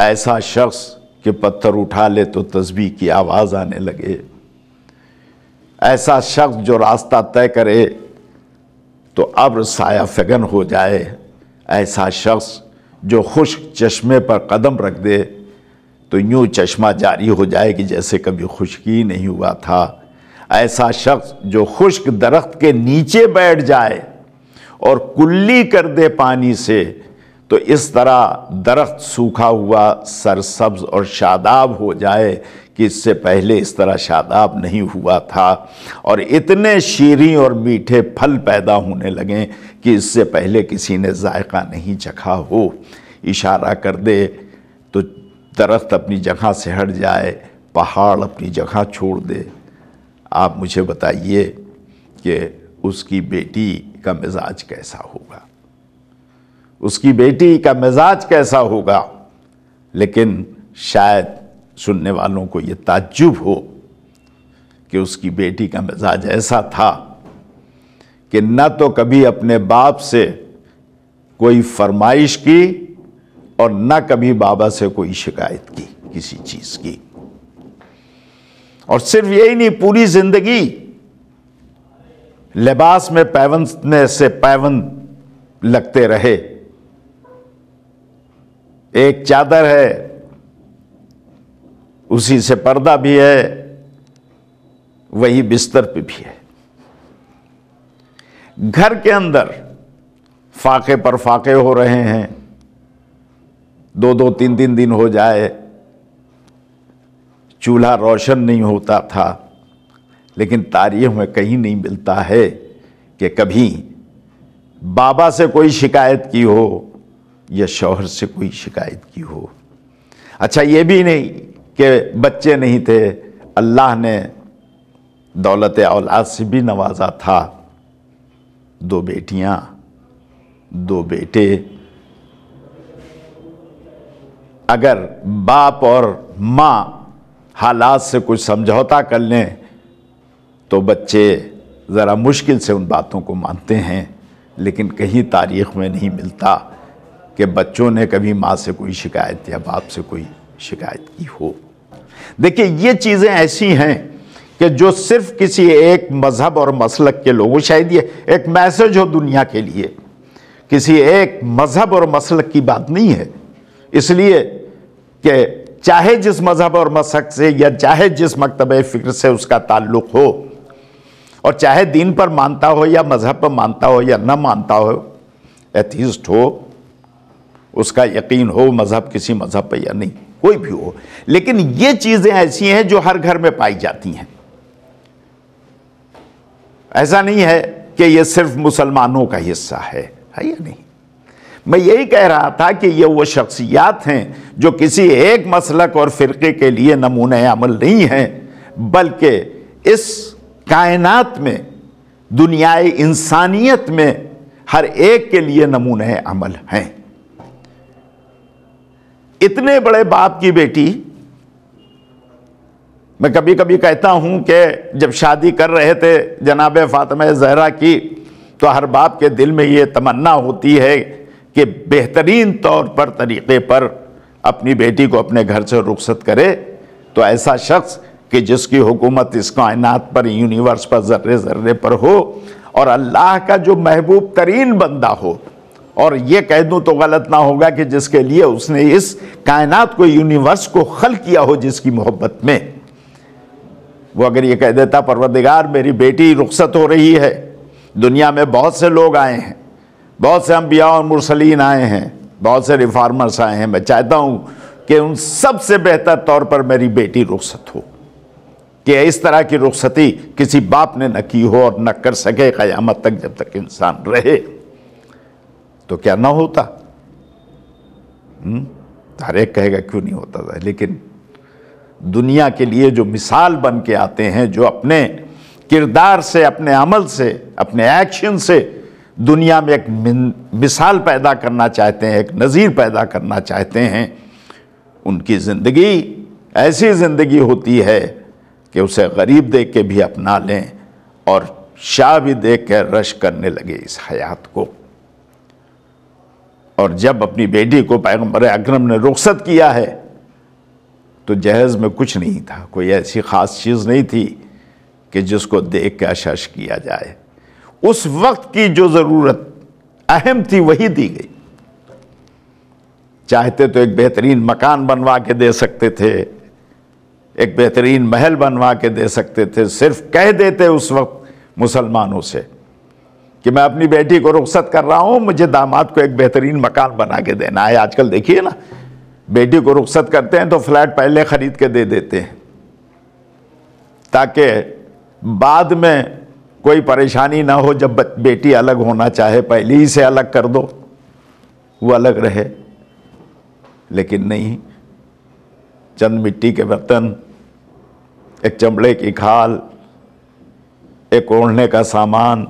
ऐसा शख्स कि पत्थर उठा ले तो तस्बी की आवाज़ आने लगे ऐसा शख्स जो रास्ता तय करे तो अब्र साया फगन हो जाए ऐसा शख्स जो खुश्क चश्मे पर कदम रख दे तो यूँ चश्मा जारी हो जाए कि जैसे कभी खुशकी नहीं हुआ था ऐसा शख्स जो खुश्क दरख्त के नीचे बैठ जाए और कुल्ली कर दे पानी से तो इस तरह दरख्त सूखा हुआ सरसब्ज और शादाब हो जाए कि इससे पहले इस तरह शादाब नहीं हुआ था और इतने शीरी और मीठे फल पैदा होने लगें कि इससे पहले किसी ने जायका नहीं चखा हो इशारा कर दे तो दरख्त अपनी जगह से हट जाए पहाड़ अपनी जगह छोड़ दे आप मुझे बताइए कि उसकी बेटी का मिजाज कैसा होगा उसकी बेटी का मिजाज कैसा होगा लेकिन शायद सुनने वालों को ये ताज्जुब हो कि उसकी बेटी का मिजाज ऐसा था कि न तो कभी अपने बाप से कोई फरमाइश की और ना कभी बाबा से कोई शिकायत की किसी चीज़ की और सिर्फ यही नहीं पूरी जिंदगी लिबास में पैवन से पैवन लगते रहे एक चादर है उसी से पर्दा भी है वही बिस्तर पे भी है घर के अंदर फाके पर फाके हो रहे हैं दो दो तीन तीन दिन हो जाए चूल्हा रोशन नहीं होता था लेकिन तारीख में कहीं नहीं मिलता है कि कभी बाबा से कोई शिकायत की हो या शौहर से कोई शिकायत की हो अच्छा ये भी नहीं कि बच्चे नहीं थे अल्लाह ने दौलत औलाद से भी नवाजा था दो बेटियां दो बेटे अगर बाप और माँ हालात से कुछ समझौता कर लें तो बच्चे ज़रा मुश्किल से उन बातों को मानते हैं लेकिन कहीं तारीख में नहीं मिलता कि बच्चों ने कभी माँ से कोई शिकायत या बाप से कोई शिकायत की हो देखिए ये चीज़ें ऐसी हैं कि जो सिर्फ किसी एक मज़हब और मसलक के लोगों शायद ये एक मैसेज हो दुनिया के लिए किसी एक मज़हब और मसलक की बात नहीं है इसलिए कि चाहे जिस मज़हब और मसहक से या चाहे जिस मकतब फ़िक्र से उसका ताल्लुक़ हो और चाहे दीन पर मानता हो या मज़हब पर मानता हो या न मानता हो एथीस्ट हो उसका यकीन हो मज़हब किसी मज़हब पर या नहीं कोई भी हो लेकिन ये चीज़ें ऐसी हैं जो हर घर में पाई जाती हैं ऐसा नहीं है कि ये सिर्फ मुसलमानों का हिस्सा है है या नहीं मैं यही कह रहा था कि ये वो शख्सियात हैं जो किसी एक मसलक और फ़िरके के लिए नमूने अमल नहीं हैं बल्कि इस कायनात में दुनियाई इंसानियत में हर एक के लिए नमूने अमल हैं इतने बड़े बाप की बेटी मैं कभी कभी कहता हूं कि जब शादी कर रहे थे जनाब फातम जहरा की तो हर बाप के दिल में ये तमन्ना होती है कि बेहतरीन तौर पर तरीक़े पर अपनी बेटी को अपने घर से रुखसत करे तो ऐसा शख्स कि जिसकी हुकूमत इस कायनात पर यूनिवर्स पर ज़र्रे ज़र्रे पर हो और अल्लाह का जो महबूब तरीन बंदा हो और ये कह दूँ तो गलत ना होगा कि जिसके लिए उसने इस कायनात को यूनिवर्स को खल किया हो जिसकी मोहब्बत में वो अगर ये कह देता परवरदिगार मेरी बेटी रुखसत हो रही है दुनिया में बहुत से लोग आए हैं बहुत से अम्बिया और मुरसलिन आए हैं बहुत से रिफार्मर्स आए हैं मैं चाहता हूं कि उन सबसे बेहतर तौर पर मेरी बेटी रुखसत हो कि इस तरह की रुखसती किसी बाप ने न की हो और न कर सके क़यामत तक जब तक इंसान रहे तो क्या ना होता हम्म? हर एक कहेगा क्यों नहीं होता था लेकिन दुनिया के लिए जो मिसाल बन के आते हैं जो अपने किरदार से अपने अमल से अपने एक्शन से दुनिया में एक मिसाल पैदा करना चाहते हैं एक नज़ीर पैदा करना चाहते हैं उनकी ज़िंदगी ऐसी ज़िंदगी होती है कि उसे गरीब देख के भी अपना लें और शाह भी देख कर रश करने लगे इस हयात को और जब अपनी बेटी को पैगम्बर अक्रम ने रुखसत किया है तो जहेज़ में कुछ नहीं था कोई ऐसी ख़ास चीज़ नहीं थी कि जिसको देख के अशश किया जाए उस वक्त की जो ज़रूरत अहम थी वही दी गई चाहते तो एक बेहतरीन मकान बनवा के दे सकते थे एक बेहतरीन महल बनवा के दे सकते थे सिर्फ कह देते उस वक्त मुसलमानों से कि मैं अपनी बेटी को रुखसत कर रहा हूं मुझे दामाद को एक बेहतरीन मकान बना के देना है आजकल देखिए ना बेटी को रुखसत करते हैं तो फ्लैट पहले ख़रीद के दे देते हैं ताकि बाद में कोई परेशानी ना हो जब बेटी अलग होना चाहे पहले ही से अलग कर दो वो अलग रहे लेकिन नहीं चंद मिट्टी के बर्तन एक चमड़े की खाल एक ओढ़ने का सामान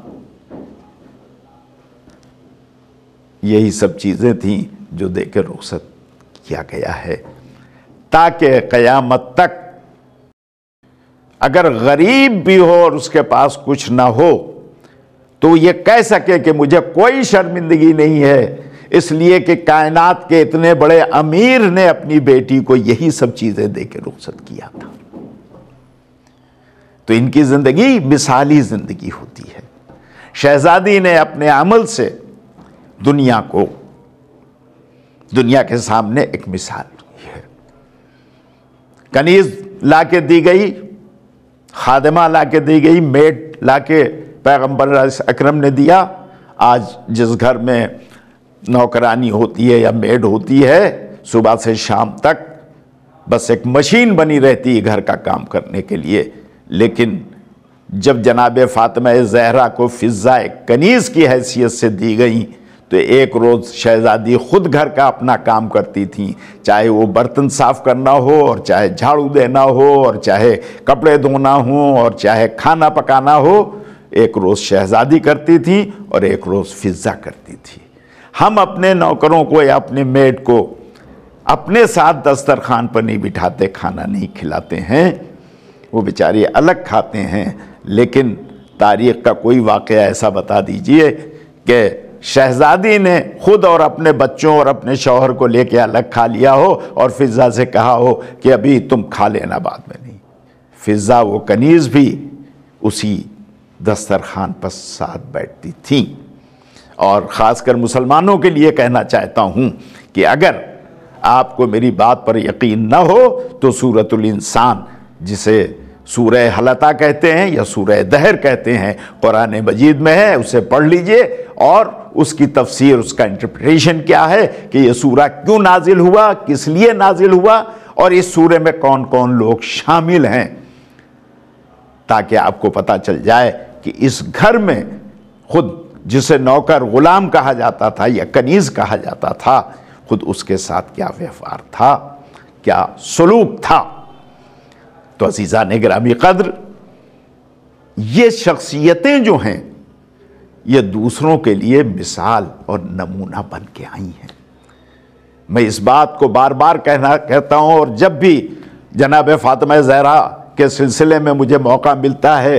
यही सब चीज़ें थीं जो देकर रोसत किया गया है ताकि क़यामत तक अगर गरीब भी हो और उसके पास कुछ ना हो तो ये कह सके कि मुझे कोई शर्मिंदगी नहीं है इसलिए कि कायनात के इतने बड़े अमीर ने अपनी बेटी को यही सब चीज़ें दे के रुखसत किया था तो इनकी ज़िंदगी मिसाली ज़िंदगी होती है शहज़ादी ने अपने अमल से दुनिया को दुनिया के सामने एक मिसाल है कनीज ला के दी गई खादमा ला के दी गई मेट ला के पैगम्बर अक्रम ने दिया आज जिस घर में नौकरानी होती है या मेड होती है सुबह से शाम तक बस एक मशीन बनी रहती है घर का काम करने के लिए लेकिन जब जनाब फातमा जहरा को फ़िज़ा कनीज़ की हैसियत से दी गई तो एक रोज़ शहज़ादी खुद घर का अपना काम करती थी चाहे वो बर्तन साफ़ करना हो और चाहे झाड़ू देना हो और चाहे कपड़े धोना हो और चाहे खाना पकाना हो एक रोज़ शहज़ादी करती थी और एक रोज़ फिज़ा करती थी हम अपने नौकरों को या अपने मेड को अपने साथ दस्तरखान पर नहीं बिठाते खाना नहीं खिलाते हैं वो बेचारे अलग खाते हैं लेकिन तारीख़ का कोई वाक़ ऐसा बता दीजिए कि शहजादी ने खुद और अपने बच्चों और अपने शौहर को लेके अलग खा लिया हो और फिज़ा से कहा हो कि अभी तुम खा लेना बाद में नहीं फिज़ा वो कनीज़ भी उसी दस्तरखान पर साथ बैठती थी और ख़ासकर मुसलमानों के लिए कहना चाहता हूँ कि अगर आपको मेरी बात पर यकीन न हो तो सूरतुल इंसान जिसे सूर्य हलता कहते हैं या सूर्य दहर कहते हैं कुरान मजीद में है उसे पढ़ लीजिए और उसकी तफसीर उसका इंटरप्रटेशन क्या है कि यह सूरा क्यों नाजिल हुआ किस लिए नाजिल हुआ और इस सूर्य में कौन कौन लोग शामिल हैं ताकि आपको पता चल जाए कि इस घर में खुद जिसे नौकर गुलाम कहा जाता था या कनीज़ कहा जाता था खुद उसके साथ क्या व्यवहार था क्या सलूक था तो अजीज़ा ने ग्रामी कदर ये शख्सियतें जो हैं ये दूसरों के लिए मिसाल और नमूना बन के आई हैं मैं इस बात को बार बार कहना कहता हूँ और जब भी जनाब फातम जहरा के सिलसिले में मुझे मौका मिलता है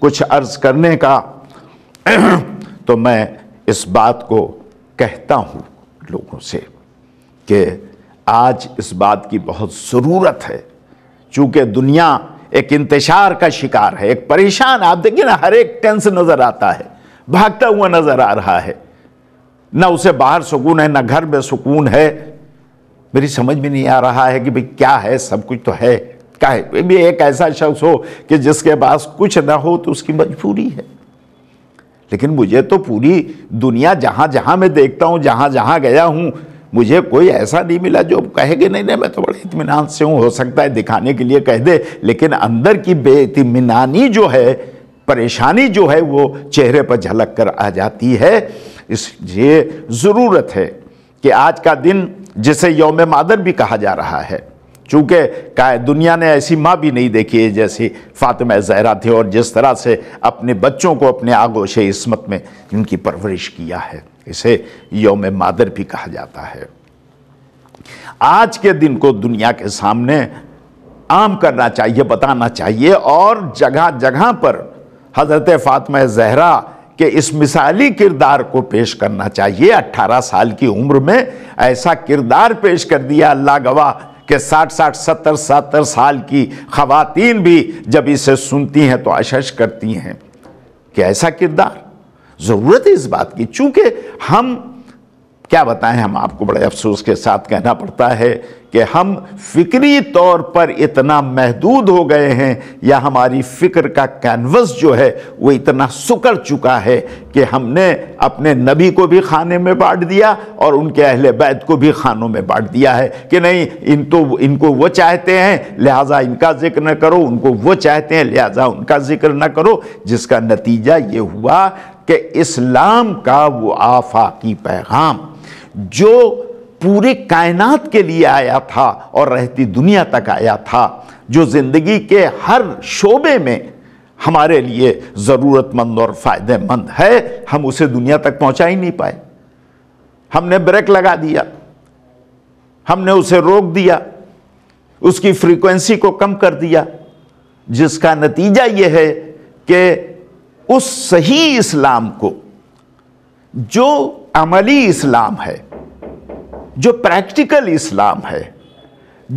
कुछ अर्ज़ करने का [clears throat] तो मैं इस बात को कहता हूँ लोगों से कि आज इस बात की बहुत ज़रूरत है चूंकि दुनिया एक इंतजार का शिकार है एक परेशान आप देखिए ना हर एक टेंस नज़र आता है भागता हुआ नज़र आ रहा है ना उसे बाहर सुकून है ना घर में सुकून है मेरी समझ में नहीं आ रहा है कि भाई क्या है सब कुछ तो है क्या है भी एक ऐसा शख्स हो कि जिसके पास कुछ ना हो तो उसकी मजबूरी है लेकिन मुझे तो पूरी दुनिया जहां जहां मैं देखता हूं जहां जहां गया हूं मुझे कोई ऐसा नहीं मिला जो कहेगी नहीं नहीं मैं तो बड़े इतमान से हूँ हो सकता है दिखाने के लिए कह दे लेकिन अंदर की बेतमिनानी जो है परेशानी जो है वो चेहरे पर झलक कर आ जाती है इसलिए ज़रूरत है कि आज का दिन जिसे योम मादर भी कहा जा रहा है चूँकि का दुनिया ने ऐसी माँ भी नहीं देखी है जैसी फातिमा जहरा थी और जिस तरह से अपने बच्चों को अपने आगोश इसमत में उनकी परवरिश किया है इसे योम मादर भी कहा जाता है आज के दिन को दुनिया के सामने आम करना चाहिए बताना चाहिए और जगह जगह पर हज़रत फातम जहरा के इस मिसाली किरदार को पेश करना चाहिए 18 साल की उम्र में ऐसा किरदार पेश कर दिया अल्लाह गवाह के साठ साठ सत्तर सत्तर साल की खातन भी जब इसे सुनती हैं तो अशश करती हैं कि ऐसा किरदार ज़रूरत है इस बात की चूँकि हम क्या बताएं हम आपको बड़े अफसोस के साथ कहना पड़ता है कि हम फिक्री तौर पर इतना महदूद हो गए हैं या हमारी फ़िक्र का कैनवस जो है वो इतना सुकड़ चुका है कि हमने अपने नबी को भी खाने में बांट दिया और उनके अहले बैत को भी खानों में बांट दिया है कि नहीं इन तो इनको वो चाहते हैं लिहाजा इनका जिक्र न करो उनको वो चाहते हैं लिहाजा उनका जिक्र न करो जिसका नतीजा ये हुआ कि इस्लाम का वो आफाकी पैगाम जो पूरे कायनात के लिए आया था और रहती दुनिया तक आया था जो ज़िंदगी के हर शोबे में हमारे लिए ज़रूरतमंद और फ़ायदेमंद है हम उसे दुनिया तक पहुंचा ही नहीं पाए हमने ब्रेक लगा दिया हमने उसे रोक दिया उसकी फ्रीक्वेंसी को कम कर दिया जिसका नतीजा यह है कि उस सही इस्लाम को जो अमली इस्लाम है जो प्रैक्टिकल इस्लाम है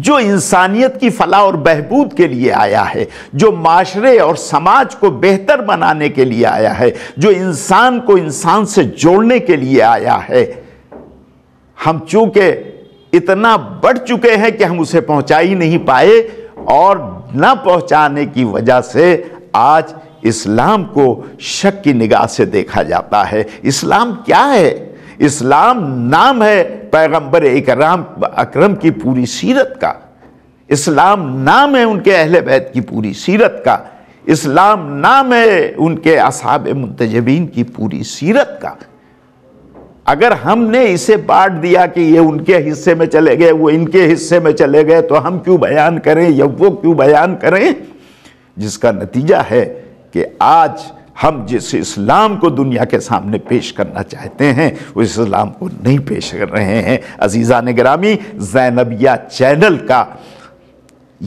जो इंसानियत की फलाह और बहबूद के लिए आया है जो माशरे और समाज को बेहतर बनाने के लिए आया है जो इंसान को इंसान से जोड़ने के लिए आया है हम चूंकि इतना बढ़ चुके हैं कि हम उसे पहुंचा ही नहीं पाए और न पहुंचाने की वजह से आज इस्लाम को शक की निगाह से देखा जाता है इस्लाम क्या है इस्लाम नाम है पैगंबर इकराम अक्रम की पूरी सीरत का इस्लाम नाम है उनके अहल बैत की पूरी सीरत का इस्लाम नाम है उनके असाब मुंतजबीन की पूरी सीरत का अगर हमने इसे बांट दिया कि ये उनके हिस्से में चले गए वो इनके हिस्से में चले गए तो हम क्यों बयान करें या वो क्यों बयान करें जिसका नतीजा है कि आज हम जिस इस्लाम को दुनिया के सामने पेश करना चाहते हैं उस इस्लाम को नहीं पेश कर रहे हैं अजीज़ा ने ग्रामी जैनबिया चैनल का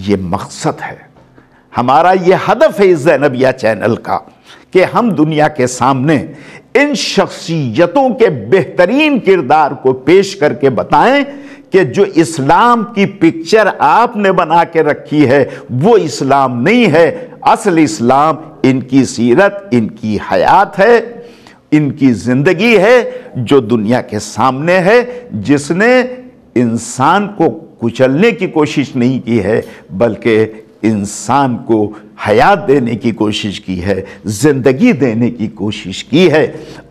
ये मकसद है हमारा ये हदफ है इस जैनबिया चैनल का कि हम दुनिया के सामने इन शख्सियतों के बेहतरीन किरदार को पेश करके बताएं कि जो इस्लाम की पिक्चर आपने बना के रखी है वो इस्लाम नहीं है असल इस्लाम इनकी सीरत इनकी हयात है इनकी ज़िंदगी है जो दुनिया के सामने है जिसने इंसान को कुचलने की कोशिश नहीं की है बल्कि इंसान को हयात देने की कोशिश की है ज़िंदगी देने की कोशिश की है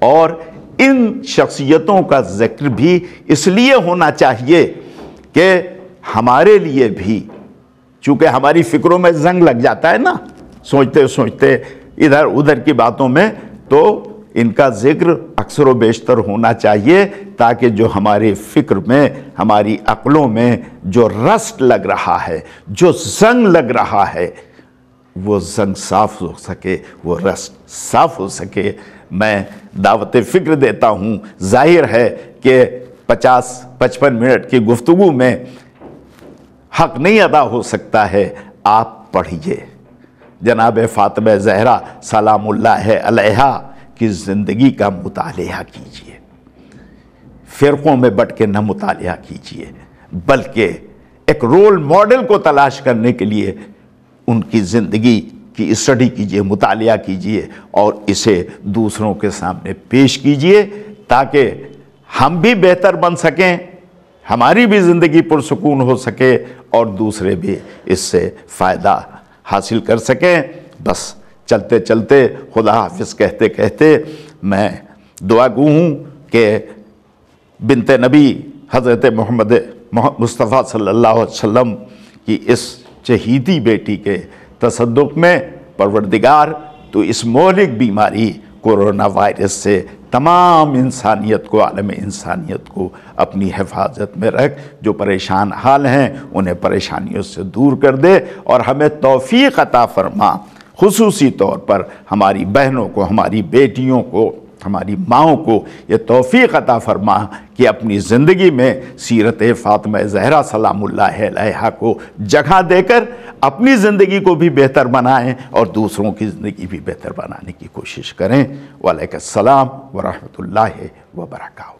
और इन शख्सियतों का जिक्र भी इसलिए होना चाहिए कि हमारे लिए भी चूँकि हमारी फ़िक्रों में जंग लग जाता है ना सोचते सोचते इधर उधर की बातों में तो इनका जिक्र अक्सर व बेशतर होना चाहिए ताकि जो हमारे फ़िक्र में हमारी अक़लों में जो रस्ट लग रहा है जो जंग लग रहा है वो जंग साफ हो सके वो रस साफ हो सके मैं दावत फ़िक्र देता हूँ जाहिर है कि 50 पचपन मिनट की गुफ्तु में हक नहीं अदा हो सकता है आप पढ़िए जनाब फ़ातिमा जहरा सलाम अलहा की ज़िंदगी का मुताल कीजिए फ़िरक़ों में बट के न मुताल कीजिए बल्कि एक रोल मॉडल को तलाश करने के लिए उनकी ज़िंदगी की स्टडी कीजिए मुताल कीजिए और इसे दूसरों के सामने पेश कीजिए ताकि हम भी बेहतर बन सकें हमारी भी ज़िंदगी पुरसकून हो सके और दूसरे भी इससे फ़ायदा हासिल कर सकें बस चलते चलते खुदा हाफिज़ कहते कहते मैं दुआ गु हूँ कि बिनते नबी हज़रत मोहम्मद मुस्तफ़ा सल्लल्लाहु अलैहि वसल्लम की इस चहीदी बेटी के तसदुक में परवरदिगार तो इस मौलिक बीमारी कोरोना वायरस से तमाम इंसानियत को आलम इंसानियत को अपनी हिफाजत में रख जो परेशान हाल हैं उन्हें परेशानियों से दूर कर दे और हमें तोफ़ी अता फरमा खसूसी तौर पर हमारी बहनों को हमारी बेटियों को हमारी माओ को ये तोफ़ी अता फरमा कि अपनी ज़िंदगी में सीरत फ़ातम जहरा सलाम्ला को जगह देकर अपनी ज़िंदगी को भी बेहतर बनाएं और दूसरों की ज़िंदगी भी बेहतर बनाने की कोशिश करें वालेकाम वरहमल वर्का